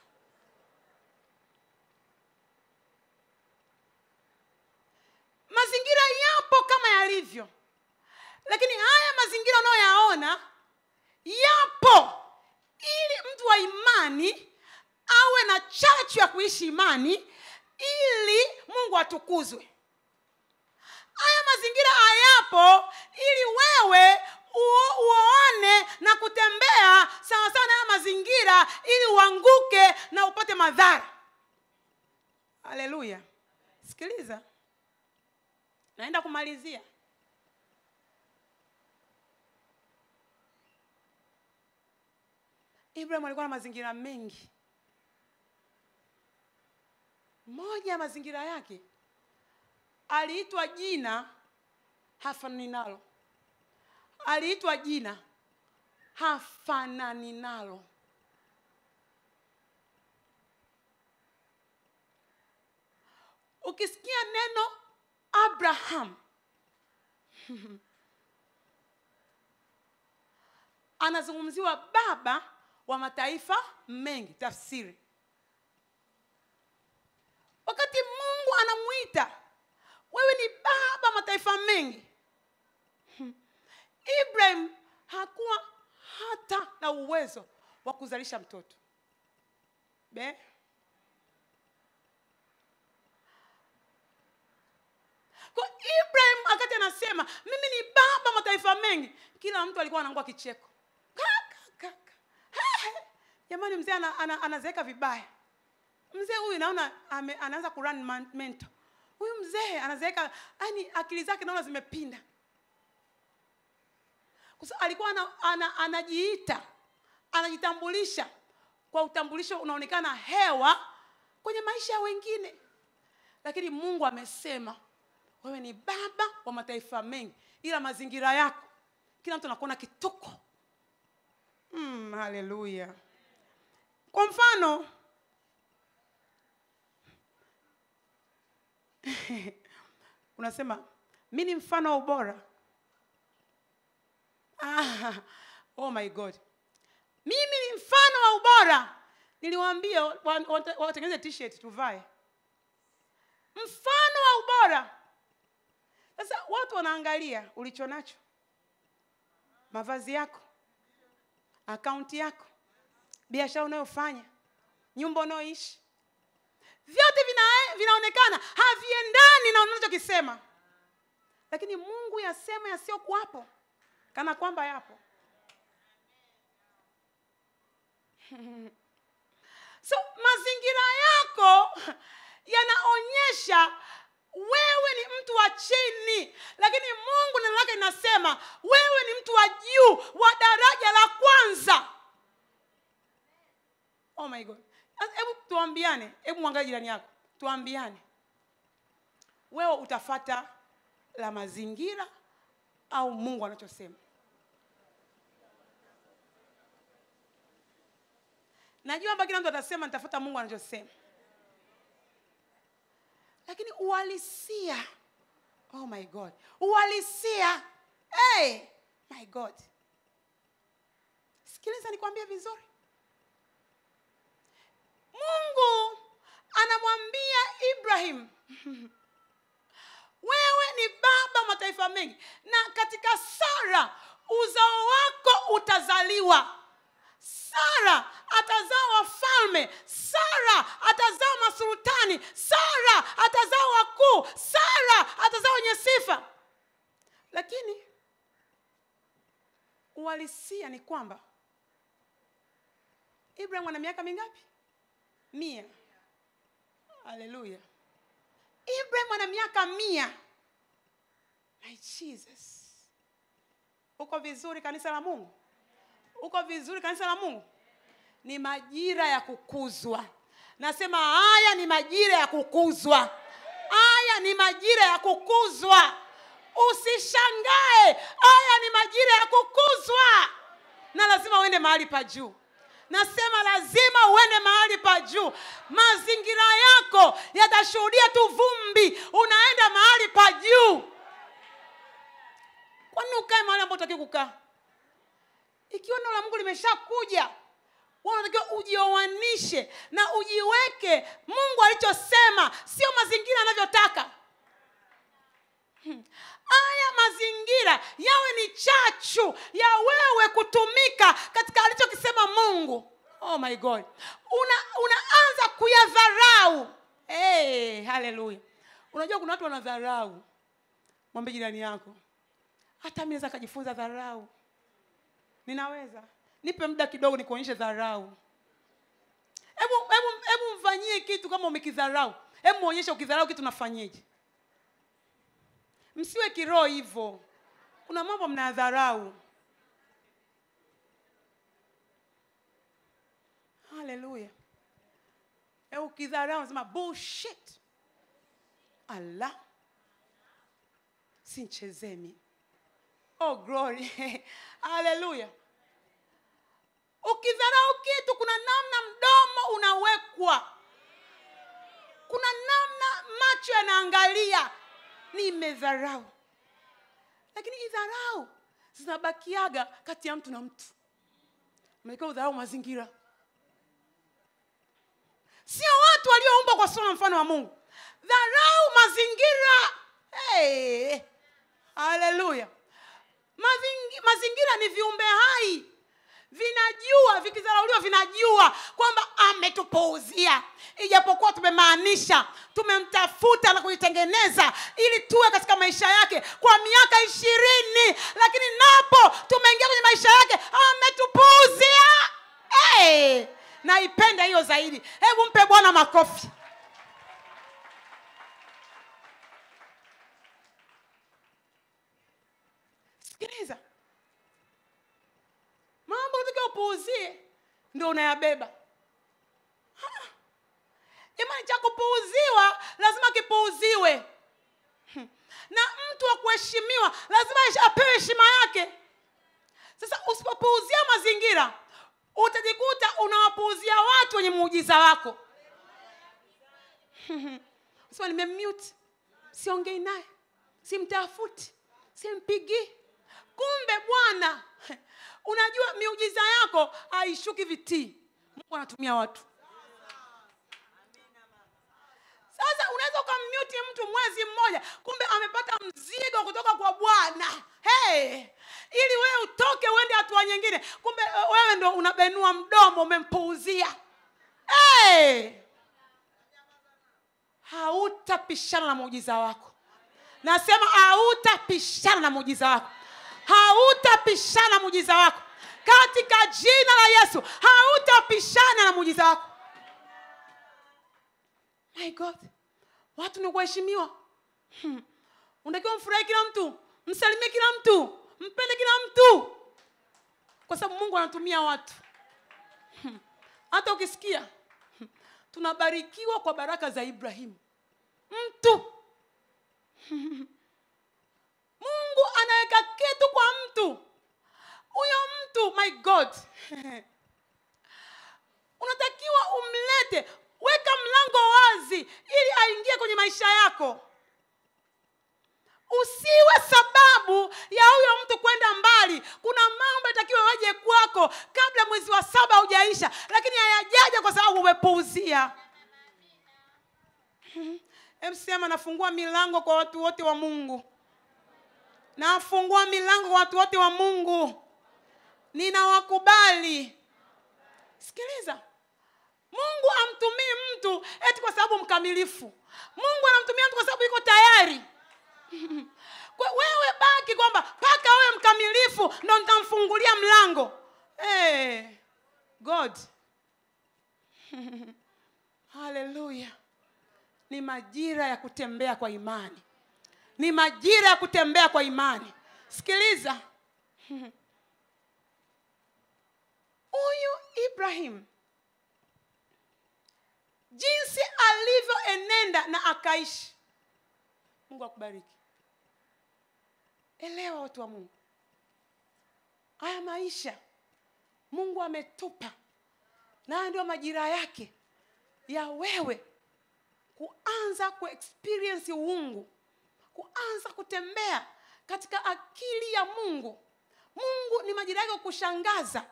Mazingira yapo kama yalivyo, lakini haya mazingira unayoyaona yapo ili mtu wa imani awe na chachu ya kuishi imani ili mungu atukuzwe haya mazingira hayapo ili wewe uone na kutembea sawa sawa na haya mazingira ili uanguke na upate madhara haleluya sikiliza naenda kumalizia Ibrahim alikuwa na mazingira mengi. Moja ya mazingira yake aliitwa jina hafanani nalo, aliitwa jina hafanani nalo. Ukisikia neno Abraham anazungumziwa baba wa mataifa mengi tafsiri wakati mungu anamwita wewe ni baba mataifa mengi hmm. ibrahim hakuwa hata na uwezo wa kuzalisha mtoto Be? kwa ibrahim akati anasema mimi ni baba mataifa mengi kila mtu alikuwa anangua kicheko jamani mzee ana, ana, anazeeka vibaya mzee huyu naona anaanza kurun mental huyu mzee anazeeka yani akili zake naona zimepinda Kusa, alikuwa ana, ana, anajiita anajitambulisha kwa utambulisho unaonekana hewa kwenye maisha ya wengine lakini mungu amesema wewe ni baba wa mataifa mengi ila mazingira yako kila mtu anakuona kituko Mm, haleluya. Kwa mfano unasema mi ni mfano wa ubora. Ah, oh my God, mimi ni mfano wa ubora. Niliwaambia watengeneze t-shirt tuvae mfano wa ubora. Sasa watu wanaangalia ulicho nacho, mavazi yako, akaunti yako, biashara unayofanya, nyumba unayoishi, vyote vina, vinaonekana haviendani na unachokisema, lakini Mungu yasema yasiyokuwapo kana kwamba yapo. so mazingira yako yanaonyesha wewe ni mtu wa chini lakini mungu neno lake linasema wewe ni mtu wa juu wa daraja la kwanza oh my god hebu tuambiane hebu mwangalie jirani yako tuambiane wewe utafata la mazingira au mungu anachosema najua hapa kila mtu atasema nitafuta mungu anachosema lakini uhalisia oh my god uhalisia hey, my god sikiliza nikwambie vizuri mungu anamwambia ibrahim wewe ni baba mataifa mengi na katika sara uzao wako utazaliwa Sara atazaa wafalme, Sara atazaa masultani, Sara atazaa wakuu, Sara atazaa wenye sifa. Lakini uhalisia ni kwamba Ibrahim ana miaka mingapi? Mia. Haleluya! Ibrahim ana miaka mia. My Jesus, uko vizuri kanisa la Mungu? uko vizuri kanisa la mungu ni majira ya kukuzwa nasema haya ni majira ya kukuzwa haya ni majira ya kukuzwa usishangae haya ni majira ya kukuzwa na lazima uende mahali pa juu nasema lazima uende mahali pa juu mazingira yako yatashuhudia tu vumbi unaenda mahali pa juu kwani ukae mahali ambao utaki kukaa ikiwa neno la mungu limeshakuja unatakiwa ujioanishe na ujiweke mungu alichosema sio mazingira anavyotaka hmm. haya mazingira yawe ni chachu ya wewe kutumika katika alichokisema mungu oh my god una unaanza kuyadharau hey, haleluya unajua kuna watu wanadharau mwambie jirani yako hata mi naweza akajifunza dharau ninaweza nipe muda kidogo nikuonyeshe dharau hebu hebu hebu mfanyie kitu kama umekidharau hebu muonyeshe ukidharau kitu nafanyeje msiwe kiroho hivyo kuna mambo mnadharau haleluya eh, ukidharau nasema bullshit allah sinchezemi Oh, glory. Hallelujah. Ukidharau kitu, kuna namna mdomo unawekwa, kuna namna macho yanaangalia, nimedharau. Lakini idharau zinabakiaga kati ya mtu na mtu. Umewekewa udharau mazingira, sio watu walioumbwa kwa sura mfano wa Mungu. Dharau mazingira. Hey, Hallelujah mazingira ni viumbe hai vinajua vikizarauliwa vinajua kwamba ametupuuzia ijapokuwa tumemaanisha tumemtafuta na kujitengeneza ili tuwe katika maisha yake kwa miaka ishirini lakini napo tumeingia kwenye maisha yake ametupuuzia hey! naipenda hiyo zaidi hebu mpe bwana makofi ndio unayabeba ha. imani cha kupuuziwa lazima kipuuziwe hmm. na mtu wa kuheshimiwa lazima apewe heshima yake sasa usipopuuzia mazingira utajikuta unawapuuzia watu wenye muujiza wako hmm. sema nimemmute siongei naye simtafuti simpigii kumbe bwana unajua miujiza yako haishuki vitii mungu anatumia watu sasa unaweza ukammuti mtu mwezi mmoja kumbe amepata mzigo kutoka kwa bwana hey! ili wewe utoke uende hatua nyingine kumbe eh, wewe ndo unabenua mdomo umempuuzia hey! hautapishana na muujiza wako nasema hautapishana na muujiza wako hautapishana mujiza wako katika jina la yesu hautapishana na mujiza wako my god watu ni kuheshimiwa hmm. unatakiwa mfurahi kila mtu msalimie kila mtu mpende kila mtu kwa sababu mungu anatumia watu hmm. hata ukisikia hmm. tunabarikiwa kwa baraka za ibrahimu mtu hmm mungu anaweka kitu kwa mtu huyo mtu my god unatakiwa umlete weka mlango wazi ili aingie kwenye maisha yako usiwe sababu ya huyo mtu kwenda mbali kuna mambo yatakiwa waje kwako kabla mwezi wa saba hujaisha lakini hayajaja kwa sababu umepuuzia msema nafungua milango kwa watu wote wa mungu Nafungua milango watu wote wa Mungu, ninawakubali. Sikiliza, Mungu amtumii mtu eti kwa sababu mkamilifu. Mungu anamtumia mtu kwa sababu yuko tayari wewe baki kwamba mpaka awe mkamilifu ndo nitamfungulia mlango. Hey, eh, God haleluya! Ni majira ya kutembea kwa imani ni majira ya kutembea kwa imani sikiliza huyu ibrahim jinsi alivyoenenda na akaishi mungu akubariki elewa watu wa mungu haya maisha mungu ametupa na ndio majira yake ya wewe kuanza kuexperiensi uungu kuanza kutembea katika akili ya mungu mungu ni majira yake kushangaza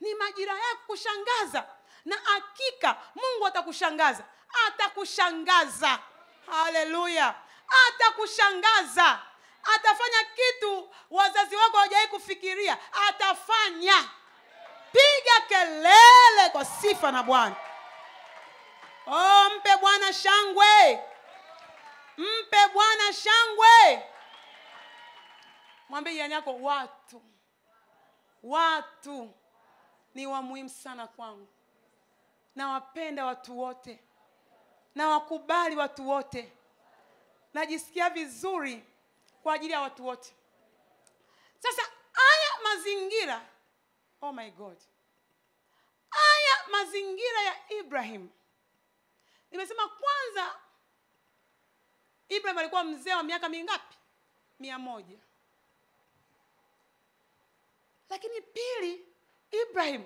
ni majira yake kushangaza na hakika mungu atakushangaza atakushangaza haleluya atakushangaza atafanya kitu wazazi wako hawajawahi kufikiria atafanya piga kelele kwa sifa na bwana ompe bwana shangwe Mpe Bwana shangwe. Mwambie jirani yako, watu watu ni wa muhimu sana kwangu. Nawapenda watu wote, nawakubali watu wote, najisikia vizuri kwa ajili ya watu wote. Sasa haya mazingira, oh my God, haya mazingira ya Ibrahim, nimesema kwanza Ibrahim alikuwa mzee wa miaka mingapi? mia moja. Lakini pili, Ibrahim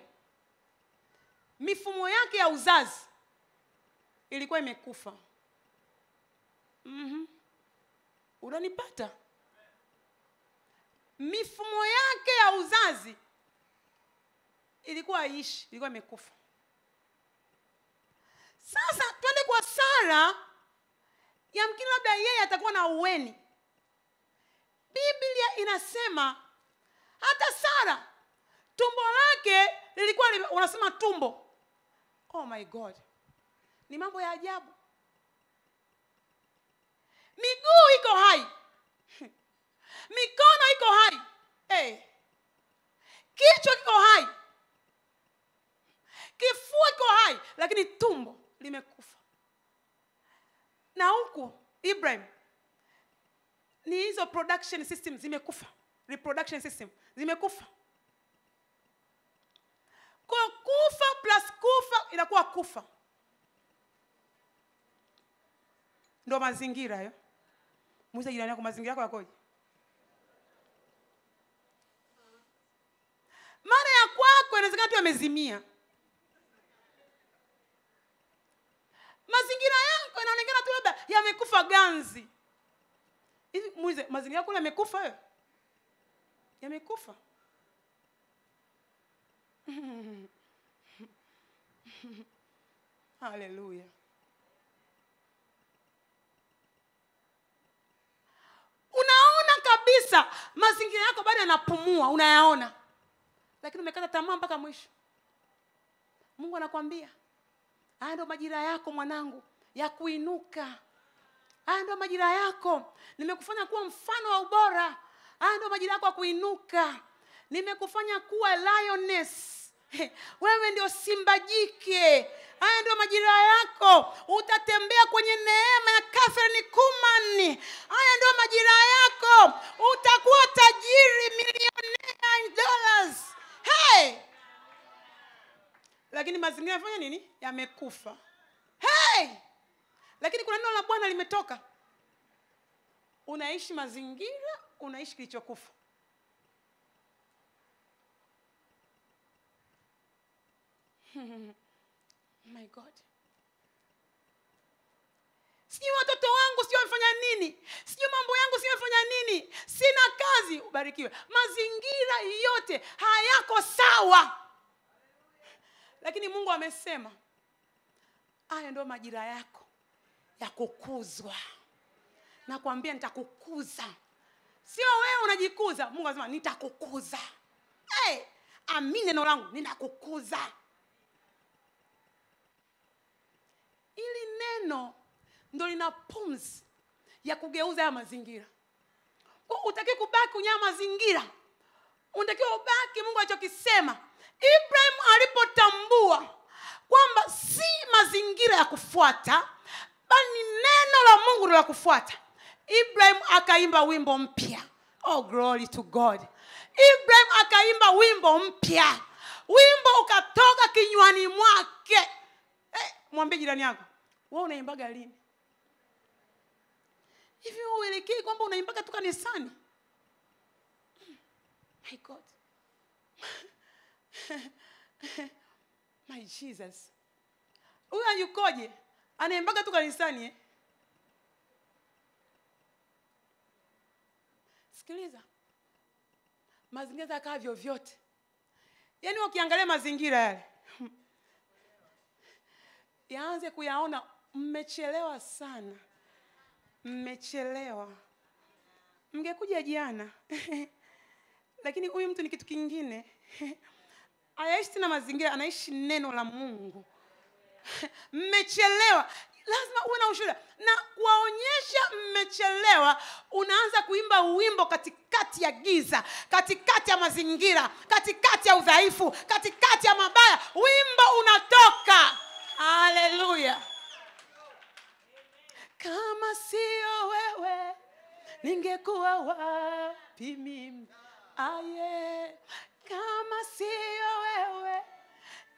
mifumo yake ya uzazi ilikuwa imekufa. mm-hmm. Unanipata? mifumo yake ya uzazi ilikuwa haishi, ilikuwa imekufa. Sasa twende kwa Sara yamkini labda yeye atakuwa na uweni biblia inasema hata sara tumbo lake lilikuwa li, unasema tumbo oh my god ni mambo ya ajabu miguu iko hai mikono iko hai hey. Eh. kichwa kiko hai kifua kiko hai lakini tumbo limekufa na huku ibrahim ni hizo production system zimekufa reproduction system zimekufa kwa kufa plus kufa inakuwa kufa ndo mazingira yo muulize jirani yako mazingira yako yakoje mara ya kwako inawezekana pia amezimia mazingira yako yanaonekana tu labda yamekufa ganzi hivi muulize mazingira yako yamekufa wewe yamekufa haleluya unaona kabisa mazingira yako bado yanapumua unayaona lakini umekata tamaa mpaka mwisho mungu anakwambia haya ndo majira yako mwanangu ya kuinuka haya ndo majira yako nimekufanya kuwa mfano wa ubora haya ndo majira yako ya kuinuka nimekufanya kuwa lioness wewe ndio simba jike haya ndio majira yako utatembea kwenye neema ya Catherine Kuman haya ndio majira yako utakuwa tajiri milionea dollars hey! lakini mazingira yanafanya nini yamekufa hey! lakini kuna neno la bwana limetoka unaishi mazingira unaishi kilichokufa my god sijui watoto wangu sijui wamefanya nini sijui mambo yangu sijui wamefanya nini sina kazi ubarikiwe mazingira yote hayako sawa lakini mungu amesema haya ndio majira yako ya kukuzwa nakwambia nitakukuza sio wewe unajikuza mungu anasema nitakukuza hey, amini neno langu ninakukuza ili neno ndo lina pumzi ya kugeuza haya mazingira utaki kubaki kwenye mazingira unatakiwa ubaki mungu alichokisema ibrahim alipotambua kwamba si mazingira ya kufuata bali neno la mungu la kufuata ibrahim akaimba wimbo mpya oh glory to god ibrahim akaimba wimbo mpya wimbo ukatoka kinywani mwake eh, mwambie jirani yako we unaimbaga lini hivi uelekei kwamba unaimbaga tu kanisani hmm, my god My Jesus. Huyu ayukoje? Anaembaga tu kanisani eh? Sikiliza, mazingira yakaa vyovyote, yaani wakiangalia mazingira yale yaanze kuyaona, mmechelewa sana, mmechelewa. Mngekuja jana. Lakini huyu mtu ni kitu kingine hayaishi tena mazingira anaishi neno la mungu mmechelewa lazima uwe na ushuhuda na kuwaonyesha mmechelewa unaanza kuimba uwimbo katikati ya giza katikati ya mazingira katikati ya udhaifu katikati ya mabaya wimbo unatoka haleluya kama sio wewe ningekuwa wapi mimi aye Kama sio wewe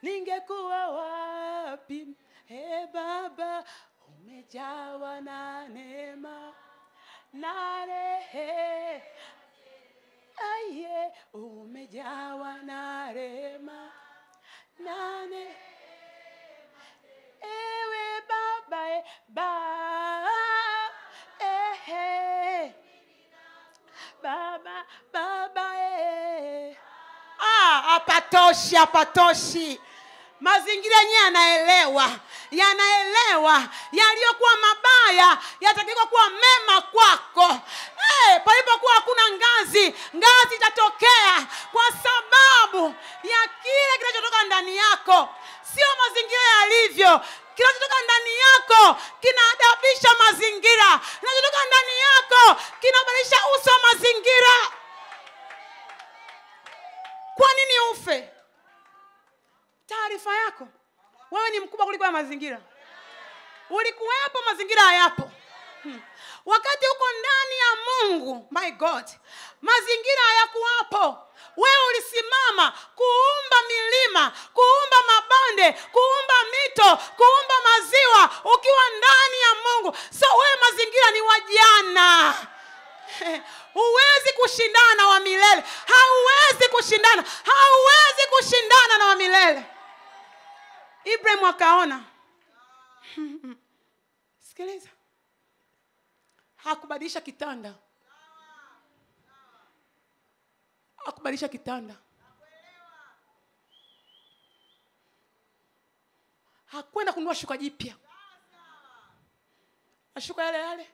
ningekuwa wapi? E Baba, umejawa na neema na rehema aye, umejawa na rehema nane ewe Baba e ba eh, Baba Baba hapatoshi, hapatoshi. Mazingira yenyewe yanaelewa, yanaelewa yaliyokuwa mabaya yatakiwa kuwa mema kwako. Hey, eh, palipokuwa hakuna ngazi, ngazi itatokea kwa sababu ya kile kinachotoka ndani yako, sio mazingira yalivyo kinachotoka ndani yako kinaadabisha mazingira, kinachotoka ndani yako kinabadilisha uso wa mazingira kwa nini ufe? Taarifa yako wewe ni mkubwa kuliko ya mazingira. Ulikuwepo, mazingira hayapo. Hmm. Wakati uko ndani ya Mungu, my God, mazingira hayakuwapo. Wewe ulisimama kuumba milima, kuumba mabonde, kuumba mito, kuumba maziwa ukiwa ndani ya Mungu. So wewe mazingira ni wajana huwezi kushindana na wa milele hauwezi kushindana hauwezi kushindana na wa milele ibrahim akaona sikiliza hakubadilisha kitanda hakubadilisha kitanda hakwenda kunua shuka jipya ashuka yale yale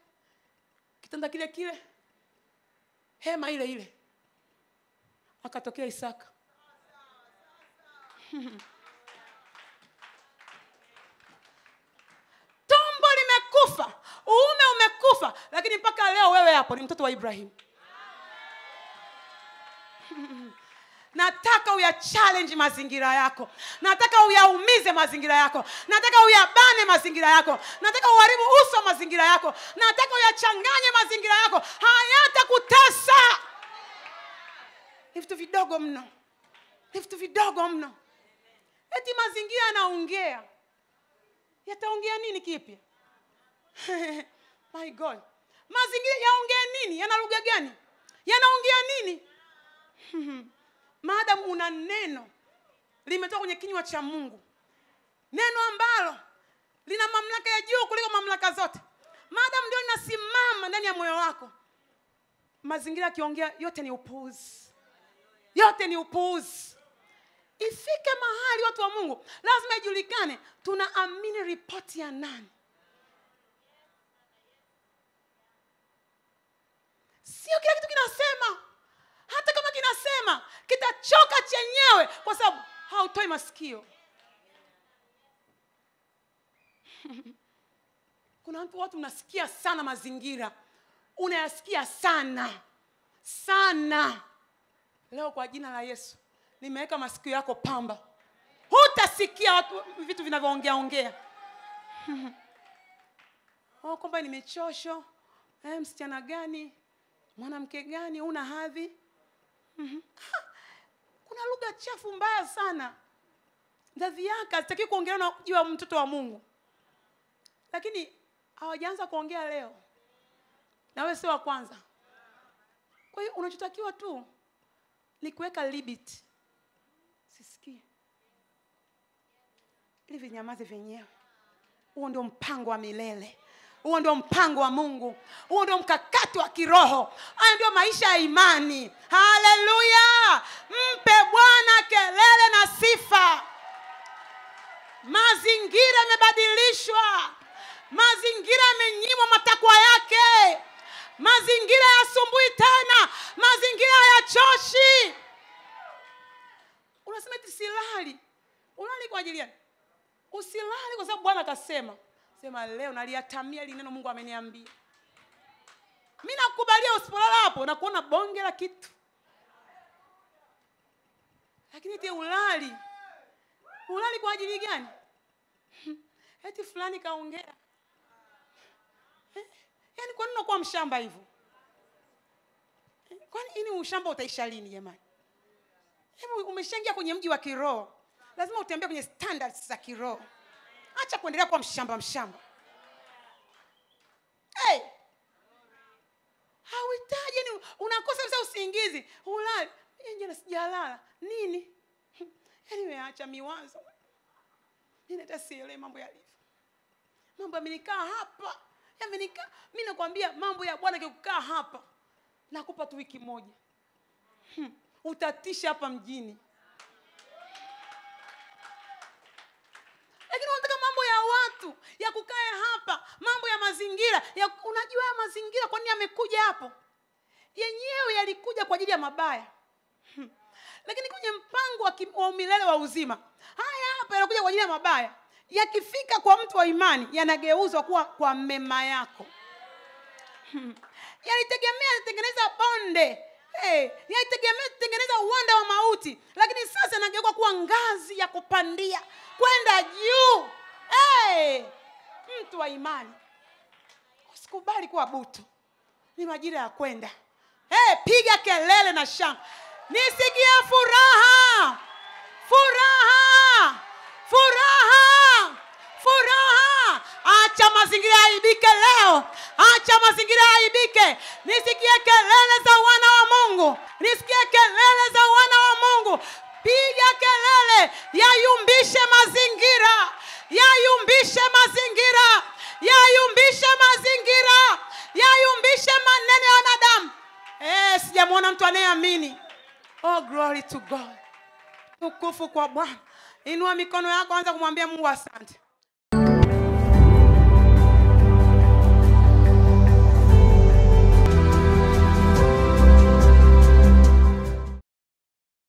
kitanda kile kile hema ile ile akatokea isaka tumbo limekufa uume umekufa lakini mpaka leo wewe hapo ni mtoto wa ibrahimu nataka uyachallenji mazingira yako nataka uyaumize mazingira yako nataka uyabane mazingira yako nataka uharibu uso mazingira yako nataka uyachanganye mazingira yako haya vitu vidogo mno, ni vitu vidogo mno. Eti mazingira yanaongea, yataongea nini kipya? My God, mazingira yaongea nini? Yana lugha gani? Yanaongea nini? Maadamu una neno limetoka kwenye kinywa cha Mungu, neno ambalo lina mamlaka ya juu kuliko mamlaka zote, maadamu ndio linasimama ndani ya moyo wako, mazingira yakiongea, yote ni upuuzi yote ni upuuzi ifike mahali watu wa mungu lazima ijulikane tunaamini ripoti ya nani sio kila kitu kinasema hata kama kinasema kitachoka chenyewe kwa sababu hautoi masikio kuna watu mnasikia sana mazingira unayasikia sana sana leo kwa jina la yesu nimeweka masikio yako pamba hutasikia watu vitu vinavyoongea ongea oh kwamba nimechosho eh, msichana gani mwanamke gani una hadhi mhm. kuna lugha chafu mbaya sana mzazi yake hazitaki kuongea na juu ya mtoto wa mungu lakini hawajaanza kuongea leo na wewe sio wa kwanza kwa hiyo unachotakiwa tu ni libit limit. Sisikii ili vinyamaze vyenyewe. Huo ndio mpango wa milele. Huo ndio mpango wa Mungu. Huo ndio mkakati wa kiroho. Hayo ndio maisha ya imani. Haleluya! Mpe Bwana kelele na sifa. Mazingira yamebadilishwa, mazingira yamenyimwa matakwa yake mazingira yasumbui tena, mazingira yachoshi. Unasema ti silali, ulali kwa ajili gani? Usilali kwa sababu Bwana akasema. Sema leo naliatamia lineno neno, Mungu ameniambia. Mimi nakubalia usipolala hapo na kuona bonge la kitu, lakini ti ulali, ulali kwa ajili gani? eti fulani kaongea eh? Yaani kwa nini unakuwa mshamba hivyo? Eh, Kwani ini ushamba utaisha lini jamani? Hebu umeshaingia kwenye mji wa kiroho, lazima utembee kwenye standards za kiroho. Acha kuendelea kuwa mshamba mshamba. Hey, hauhitaji ni yaani, unakosa kabisa usingizi, ulali jana sijalala nini? Anyway, yaani, acha miwazo, mimi hata sielewi mambo yalivyo, mambo yamenikaa hapa hivi nikaa mi nakwambia mambo ya bwana kikukaa hapa nakupa tu wiki moja hmm. utatisha hapa mjini lakini unataka mambo ya watu ya kukaa hapa mambo ya mazingira ya, unajua ya mazingira kwa nini yamekuja hapo yenyewe yalikuja kwa ajili ya mabaya hmm. lakini kwenye mpango wa, wa umilele wa uzima haya hapa yanakuja kwa ajili ya mabaya yakifika kwa mtu wa imani yanageuzwa kuwa kwa mema yako hmm. yalitegemea tengeneza bonde hey, yalitegemea kutengeneza uwanda wa mauti lakini sasa yanageuka kuwa ngazi ya kupandia kwenda juu hey, mtu wa imani usikubali kuwa butu ni majira ya kwenda hey, piga kelele na shangwe nisikie furaha furaha furaha furaha acha mazingira yaibike leo acha mazingira yaibike nisikie kelele za wana wa mungu nisikie kelele za wana wa mungu piga kelele yayumbishe mazingira yayumbishe mazingira yayumbishe mazingira yayumbishe maneno ya wanadamu eh, sijamwona mtu anayeamini oh glory to god tukufu kwa bwana Inua mikono yako, anza kumwambia Mungu asante.